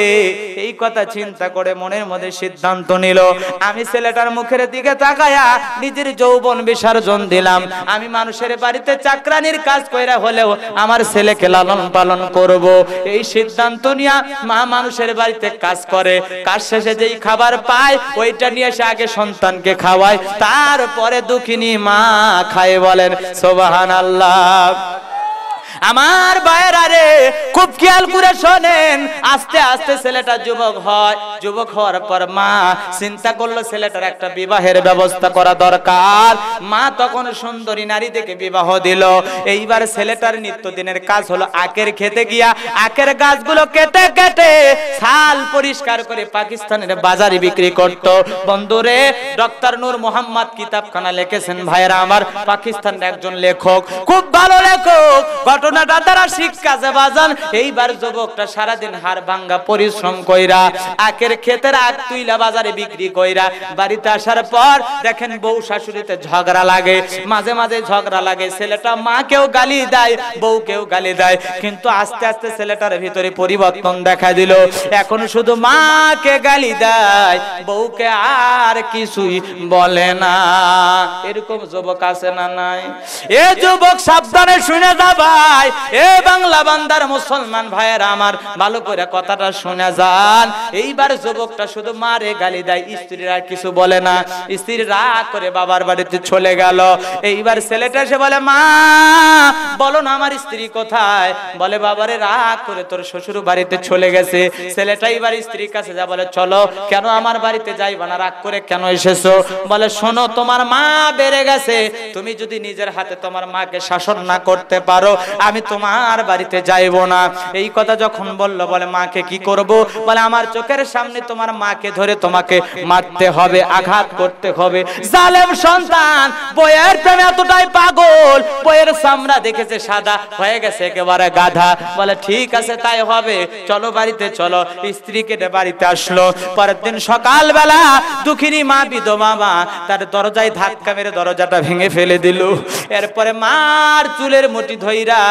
এই কথা চিন্তা করে মনের মধ্যে সিদ্ধান্ত নিল আমি ছেলেটার মুখের দিকে তাকায়া নিজের যৌবন বিসর্জন দিলাম আমি মানুষের বাড়িতে চাকরানির কাজ কাজ কইরা হলেও আমার ছেলেকে লালন পালন করব এই সিদ্ধান্ত নিয়ে মা মানুষের বাড়িতে কাজ করে কাজ শেষে যেই খাবার পায় ওইটা নিয়ে সে আগে সন্তানকে খাওয়ায় তারপরে দুঃখিনী মা খায় বলেন সোবাহান আল্লাহ আমার বায়রা রে খুব খেয়াল করে শোনেন আস্তে আস্তে ছেলেটা যুবক হয় যুবক হওয়ার পর মা চিন্তা করলো ছেলেটার একটা বিবাহের ব্যবস্থা করা দরকার মা তখন সুন্দরী নারী থেকে বিবাহ দিল এইবার ছেলেটার নিত্যদিনের কাজ হলো আখের খেতে গিয়া আখের গাছগুলো কেটে কেটে ছাল পরিষ্কার করে পাকিস্তানের বাজারে বিক্রি করত বন্ধুরে ডক্টর নূর মোহাম্মদ কিতাবখানা লিখেছেন ভাইরা আমার পাকিস্তানের একজন লেখক খুব ভালো লেখক ঘটনা ঘটনাটা তারা শিক্ষা বাজান এইবার যুবকটা সারাদিন হার ভাঙ্গা পরিশ্রম কইরা আখের ক্ষেতের আখ তুইলা বাজারে বিক্রি কইরা বাড়িতে আসার পর দেখেন বউ শাশুড়িতে ঝগড়া লাগে মাঝে মাঝে ঝগড়া লাগে ছেলেটা মা মাকেও গালি দেয় বউ বউকেও গালি দেয় কিন্তু আস্তে আস্তে ছেলেটার ভিতরে পরিবর্তন দেখা দিল এখন শুধু মাকে গালি দেয় বউকে আর কিছুই বলে না এরকম যুবক আছে না নাই এ যুবক সাবধানে শুনে যাবা যায় এ বাংলা বান্দার মুসলমান ভাইয়েরা আমার ভালো করে কথাটা শোনা যান এইবার যুবকটা শুধু মারে গালি দেয় স্ত্রীরা কিছু বলে না স্ত্রী রাগ করে বাবার বাড়িতে চলে গেল এইবার ছেলেটা এসে বলে মা বলো না আমার স্ত্রী কোথায় বলে বাবারে রাগ করে তোর শ্বশুর বাড়িতে চলে গেছে ছেলেটা এইবার স্ত্রীর কাছে যা বলে চলো কেন আমার বাড়িতে যাইবা না রাগ করে কেন এসেছো বলে শোনো তোমার মা বেড়ে গেছে তুমি যদি নিজের হাতে তোমার মাকে শাসন না করতে পারো আমি তোমার বাড়িতে যাইব না এই কথা যখন বলল বলে মাকে কি করব বলে আমার চোখের সামনে তোমার মাকে ধরে তোমাকে মারতে হবে আঘাত করতে হবে জালেম সন্তান বয়ের প্রেমে এতটাই পাগল বয়ের সামনা দেখেছে সাদা হয়ে গেছে একেবারে গাধা বলে ঠিক আছে তাই হবে চলো বাড়িতে চলো স্ত্রীকে বাড়িতে আসলো পরের দিন সকালবেলা দুঃখিনী মা বিধবা মা তার দরজায় ধাক্কা মেরে দরজাটা ভেঙে ফেলে দিল এরপরে মার চুলের মুটি ধইরা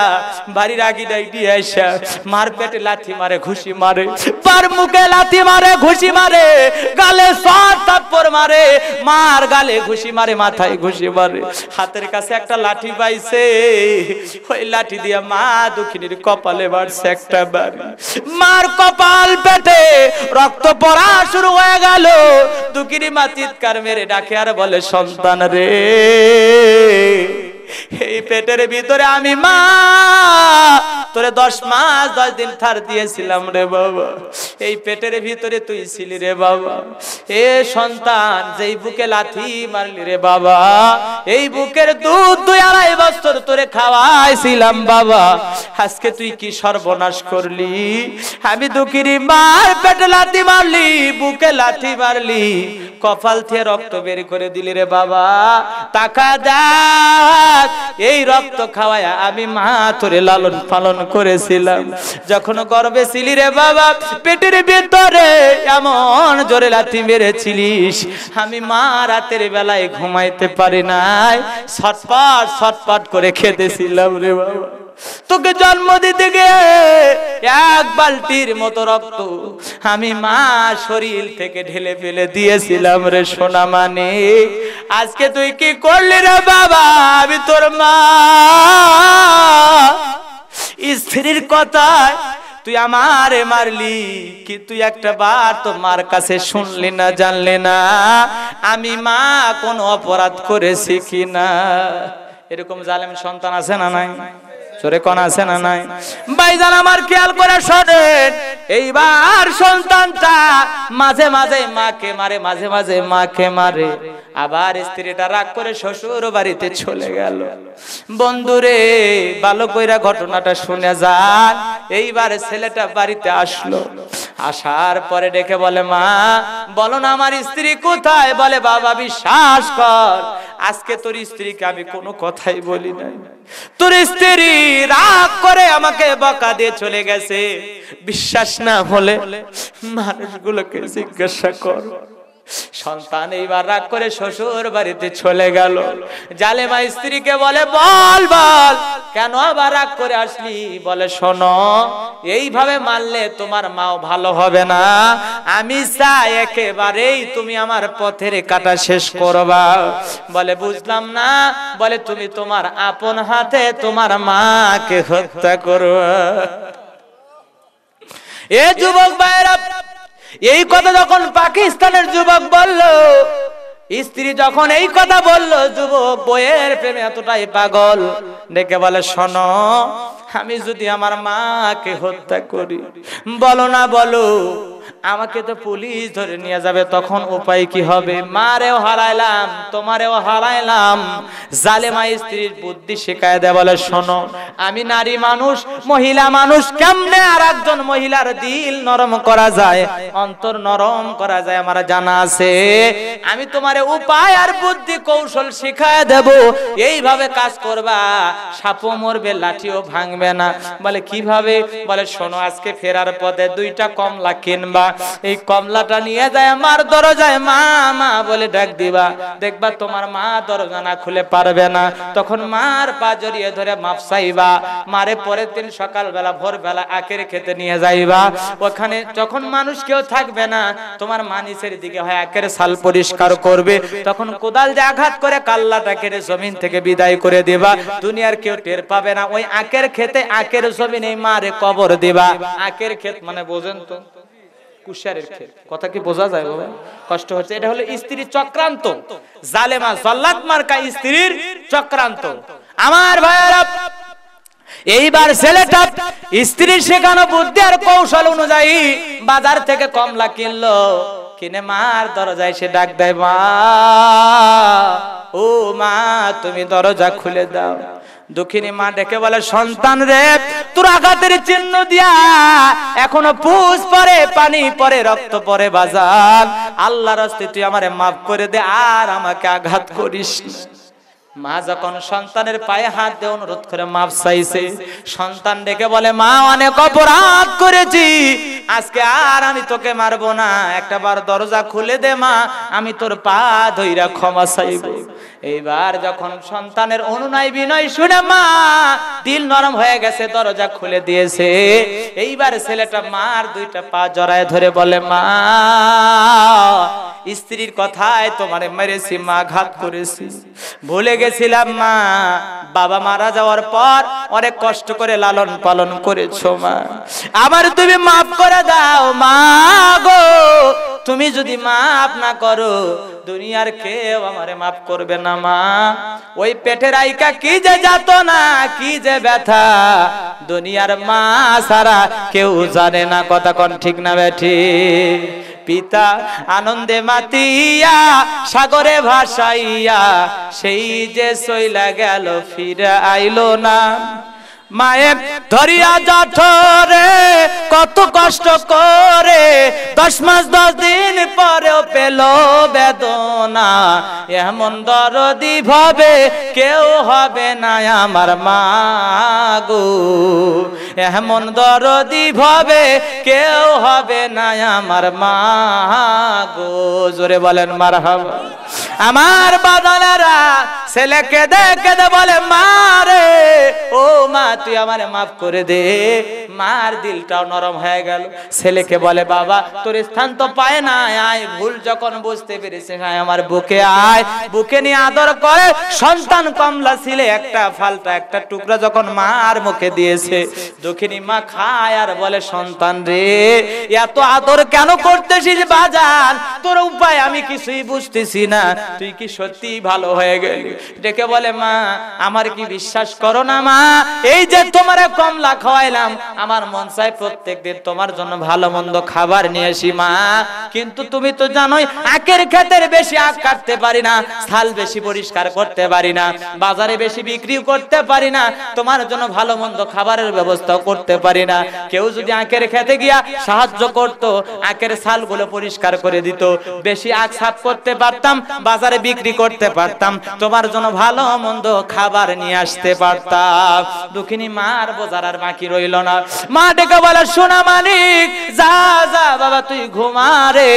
বাড়ির আগে ডাইটি আইসা মার পেটে লাথি মারে ঘুষি মারে পার মুখে লাথি মারে ঘুষি মারে গালে সর থাপ্পড় মারে মার গালে ঘুষি মারে মাথায় ঘুষি মারে হাতের কাছে একটা লাঠি পাইছে ওই লাঠি দিয়ে মা দুঃখিনীর কপালে বাড়ছে একটা বাড়ি মার কপাল পেটে রক্ত পড়া শুরু হয়ে গেল দুঃখিনী মা চিৎকার মেরে ডাকে আর বলে সন্তান রে এই পেটের ভিতরে আমি মা তোরে দশ মাস দশ দিন থার দিয়েছিলাম রে বাবা এই পেটের ভিতরে তুই ছিলি রে বাবা এ সন্তান যেই বুকে লাথি মারলি রে বাবা এই বুকের দুধ দুই আড়াই বছর তোরে খাওয়াইছিলাম বাবা আজকে তুই কি সর্বনাশ করলি আমি দুঃখিনী মার পেটে লাথি মারলি বুকে লাথি মারলি কপাল থেকে রক্ত বের করে দিলি রে বাবা তাকা দেয় বাদ এই রক্ত খাওয়ায় আমি মা তোরে লালন পালন করেছিলাম যখন গর্বে ছিলি রে বাবা পেটের ভেতরে এমন জোরে লাথি মেরেছিলিস আমি মা রাতের বেলায় ঘুমাইতে পারি নাই ছটপাট ছটপাট করে খেতেছিলাম রে বাবা তোকে জন্ম দিতে গিয়ে এক বালতির মতো রক্ত আমি মা শরীর থেকে ঢেলে ফেলে দিয়েছিলাম রে সোনা মানে আজকে তুই কি করলি রে বাবা আমি তোর মা স্ত্রীর কথায় তুই আমারে মারলি কি তুই একটা বার তো মার কাছে শুনলি না জানলি না আমি মা কোনো অপরাধ করেছি কিনা না এরকম জালেম সন্তান আছে না নাই চোরে কন আছে না নাই ভাইজান আমার খেয়াল করে শোনেন এইবার সন্তানটা মাঝে মাঝে মাকে মারে মাঝে মাঝে মাকে মারে আবার স্ত্রীটা রাগ করে শ্বশুর বাড়িতে চলে গেল বন্ধুরে ভালো কইরা ঘটনাটা শুনে যান এইবার ছেলেটা বাড়িতে আসলো আসার পরে ডেকে বলে মা বলো না আমার স্ত্রী কোথায় বলে বাবা বিশ্বাস কর আজকে তোর স্ত্রীকে আমি কোনো কথাই বলি নাই তোর স্ত্রী রাগ করে আমাকে বকা দিয়ে চলে গেছে বিশ্বাস না হলে মানুষগুলোকে জিজ্ঞাসা কর সন্তান এইবার রাগ করে শ্বশুর বাড়িতে চলে গেল মা স্ত্রীকে বলে বল বল কেন আবার রাগ করে আসলি বলে শোনো এইভাবে মানলে তোমার মাও ভালো হবে না আমি চাই একেবারেই তুমি আমার পথের কাটা শেষ করবা বলে বুঝলাম না বলে তুমি তোমার আপন হাতে তোমার মাকে হত্যা করবা এ যুবক ভাইরা এই কথা যখন পাকিস্তানের যুবক বলল স্ত্রী যখন এই কথা বলল যুবক বইয়ের প্রেমে এতটাই পাগল ডেকে বলে শোনো আমি যদি আমার মাকে হত্যা করি বলো না বলো আমাকে তো পুলিশ ধরে নিয়ে যাবে তখন উপায় কি হবে মারেও হারাইলাম তোমারেও হারাইলাম জালেমা স্ত্রীর বুদ্ধি শেখায় দেয় বলে শোনো আমি নারী মানুষ মহিলা মানুষ কেমনে আর একজন মহিলার দিল নরম করা যায় অন্তর নরম করা যায় আমার জানা আছে আমি তোমারে উপায় আর বুদ্ধি কৌশল শেখায় দেব এইভাবে কাজ করবা সাপও মরবে লাঠিও ভাঙবে না বলে কিভাবে বলে শোনো আজকে ফেরার পথে দুইটা কমলা কিনবে কিংবা এই কমলাটা নিয়ে যায় আমার দরজায় মা মা বলে ডাক দিবা দেখবা তোমার মা দরজা না খুলে পারবে না তখন মার পা জড়িয়ে ধরে মাপ চাইবা মারে পরের দিন সকালবেলা ভোরবেলা আখের খেতে নিয়ে যাইবা ওখানে যখন মানুষ কেউ থাকবে না তোমার মা দিকে হয় আখের সাল পরিষ্কার করবে তখন কোদাল দিয়ে আঘাত করে কাল্লাটা কেটে জমিন থেকে বিদায় করে দিবা দুনিয়ার কেউ টের পাবে না ওই আখের খেতে আখের জমিনে মারে কবর দিবা আখের ক্ষেত মানে বোঝেন তো কুশারের কথা কি বোঝা যায় বাবা কষ্ট হচ্ছে এটা হলো স্ত্রীর চক্রান্ত জালেমা মার্কা স্ত্রীর চক্রান্ত আমার ভাইয়েরা এইবার ছেলেটা স্ত্রীর শেখানো বুদ্ধি আর কৌশল অনুযায়ী বাজার থেকে কমলা কিনলো কিনে মার দরজায় সে ডাক দেয় মা ও মা তুমি দরজা খুলে দাও দক্ষিণী মা ডেকে বলে সন্তান রে তোর আঘাতের চিহ্ন দিয়া এখনো পুষ পরে পানি পরে রক্ত পরে বাজার আল্লাহর হস্তে তুই আমারে মাফ করে দে আর আমাকে আঘাত করিস না মা যখন সন্তানের পায়ে হাত দিয়ে অনুরোধ করে মাফ চাইছে সন্তান ডেকে বলে মা অনেক অপরাধ করেছি আজকে আর আমি তোকে মারব না একটা বার দরজা খুলে দে মা আমি তোর পা ধইরা ক্ষমা চাইব এইবার যখন সন্তানের অনুনয় বিনয় শুনে মা দিল নরম হয়ে গেছে দরজা খুলে দিয়েছে এইবার ছেলেটা মার দুইটা পা জড়ায় ধরে বলে মা স্ত্রীর কথায় তোমারে মেরেছি মা ঘাত করেছি ভুলে গেছিলাম মা বাবা মারা যাওয়ার পর অনেক কষ্ট করে লালন পালন করেছো মা আবার তুমি মাফ করে দাও মা গো তুমি যদি মাফ না করো দুনিয়ার কেউ আমারে মাফ করবে না মা ওই পেটের আইকা কি যে যাত না কি যে ব্যথা দুনিয়ার মা সারা কেউ জানে না কথা কন ঠিক না ব্যাঠি পিতা আনন্দে মাতিয়া সাগরে ভাসাইয়া সেই যে সইলা গেল ফিরে আইলো না মায়ের ধরিয়া জঠরে কত কষ্ট করে দশ মাস দশ দিন পরেও পেল বেদনা এমন দরদি ভাবে কেউ হবে না আমার মা গো এমন দরদি ভাবে কেউ হবে না আমার মা গো জোরে বলেন মার আমার বাদলারা ছেলে দেখে দে বলে মারে ও মা তুই আমার মাফ করে দে মার দিলটাও নরম হয়ে গেল ছেলেকে বলে বাবা তোর স্থান তো পায় না আয় ভুল যখন বুঝতে পেরেছে আয় আমার বুকে আয় বুকে নিয়ে আদর করে সন্তান কমলা ছিলে একটা ফালটা একটা টুকরা যখন মার মুখে দিয়েছে দক্ষিণী মা খায় আর বলে সন্তান রে এত আদর কেন করতেছিস বাজান তোর উপায় আমি কিছুই বুঝতেছি না তুই কি সত্যি ভালো হয়ে গেলি ডেকে বলে মা আমার কি বিশ্বাস করো না মা এই যে তোমার কমলা খাওয়াইলাম আমার মন চাই প্রত্যেক দিন তোমার জন্য ভালো মন্দ খাবার নিয়ে আসি মা কিন্তু তুমি তো জানোই আখের ক্ষেতের বেশি আখ কাটতে পারি না থাল বেশি পরিষ্কার করতে পারি না বাজারে বেশি বিক্রিও করতে পারি না তোমার জন্য ভালো মন্দ খাবারের ব্যবস্থা ব্যবস্থাও করতে পারি না কেউ যদি আঁকের খেতে গিয়া সাহায্য করত আঁকের ছালগুলো পরিষ্কার করে দিত বেশি আঁক সাফ করতে পারতাম বাজারে বিক্রি করতে পারতাম তোমার জন্য ভালো মন্দ খাবার নিয়ে আসতে পারতাম দুঃখিনী মার বোঝার আর বাকি রইল না মা ডেকে বলে সোনা মালিক যা যা বাবা তুই ঘুমা রে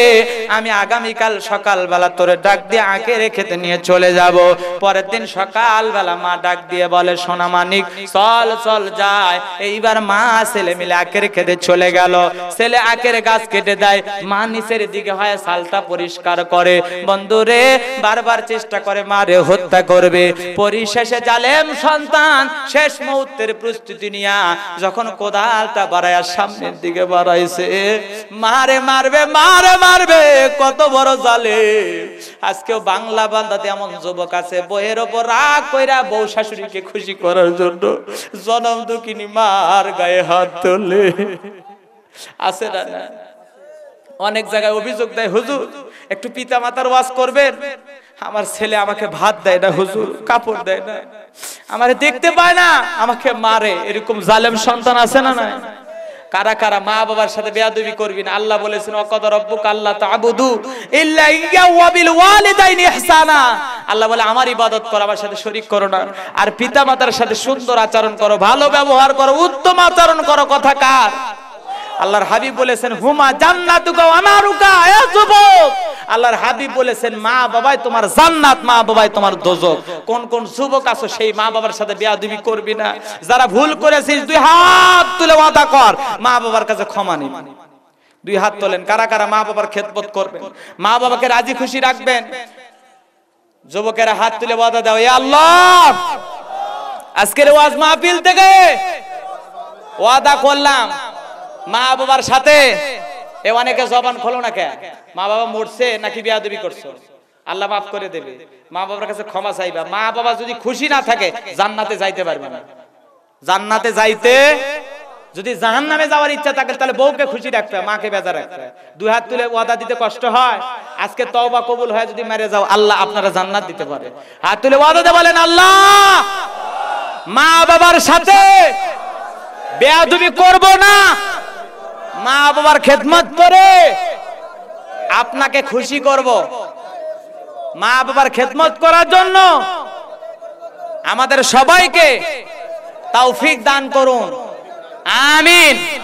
আমি আগামীকাল সকালবেলা তোর ডাক দিয়ে আঁকে রেখেতে নিয়ে চলে যাব পরের দিন সকালবেলা মা ডাক দিয়ে বলে সোনা মানিক চল চল যায় এইবার এইবার মা ছেলে মিলে আকের খেতে চলে গেল ছেলে আকের গাছ কেটে দেয় মা নিচের দিকে হয় সালটা পরিষ্কার করে বন্ধুরে বারবার চেষ্টা করে মারে হত্যা করবে পরিশেষে জালেম সন্তান শেষ মুহূর্তের প্রস্তুতি নিয়া যখন কোদালটা বাড়ায় সামনের দিকে বাড়াইছে মারে মারবে মারে মারবে কত বড় জালে আজকেও বাংলা বান্দাতে এমন যুবক আছে বইয়ের ওপর রাগ কইরা বউ শাশুড়িকে খুশি করার জন্য জনম দুঃখিনী মা কার গায়ে হাত তোলে আছে না অনেক জায়গায় অভিযোগ দেয় হুজুর একটু পিতা মাতার ওয়াজ করবেন আমার ছেলে আমাকে ভাত দেয় না হুজুর কাপড় দেয় না আমারে দেখতে পায় না আমাকে মারে এরকম জালেম সন্তান আছে না না কারা কারা মা বাবার সাথে বেয়াদবি করবি না আল্লাহ বলেছেন অকদ আল্লাহ তাবুদু ইল্লা ইয়া ওয়া বিল ওয়ালিদাইনি ইহসানা আল্লাহ বলে আমার ইবাদত করো আমার সাথে শরীক করো না আর পিতামাতার সাথে সুন্দর আচরণ করো ভালো ব্যবহার করো উত্তম আচরণ করো কথা কার আল্লাহর হাবিব বলেছেন হুমা জান্নাতুকা আমারুকা এ যুবক আল্লাহর হাবিব বলেছেন মা বাবাই তোমার জান্নাত মা বাবাই তোমার দজক কোন কোন যুবক আছো সেই মা বাবার সাথে বেয়াদবি করবি না যারা ভুল করেছিস দুই হাত তুলে ওয়াদা কর মা বাবার কাছে ক্ষমা নিবি দুই হাত তোলেন কারা কারা মা বাবার খেদমত করবেন মা বাবাকে রাজি খুশি রাখবেন যুবকেরা হাত তুলে ওয়াদা দাও ইয়া আল্লাহ আজকের ওয়াজ মাহফিল থেকে ওয়াদা করলাম মা বাবার সাথে এ অনেকে জবান খোলো না কে মা বাবা মরছে নাকি করছো আল্লাহ মাফ করে দেবে মা বাবার কাছে ক্ষমা চাইবা মা বাবা যদি খুশি না থাকে জান্নাতে যাইতে পারবে না জান্নাতে যাইতে যদি জাহান নামে যাওয়ার ইচ্ছা থাকে তাহলে বউকে খুশি মাকে বেজা রাখবে দুই হাত তুলে ওয়াদা দিতে কষ্ট হয় আজকে তওবা কবুল হয় যদি মেরে যাও আল্লাহ আপনারা জান্নাত দিতে পারে হাত তুলে ওয়াদা দে বলেন আল্লাহ মা বাবার সাথে বেয়াদবি করব না মা বাবার খেদমত করে আপনাকে খুশি করব মা বাবার খেদমত করার জন্য আমাদের সবাইকে তৌফিক দান করুন আমিন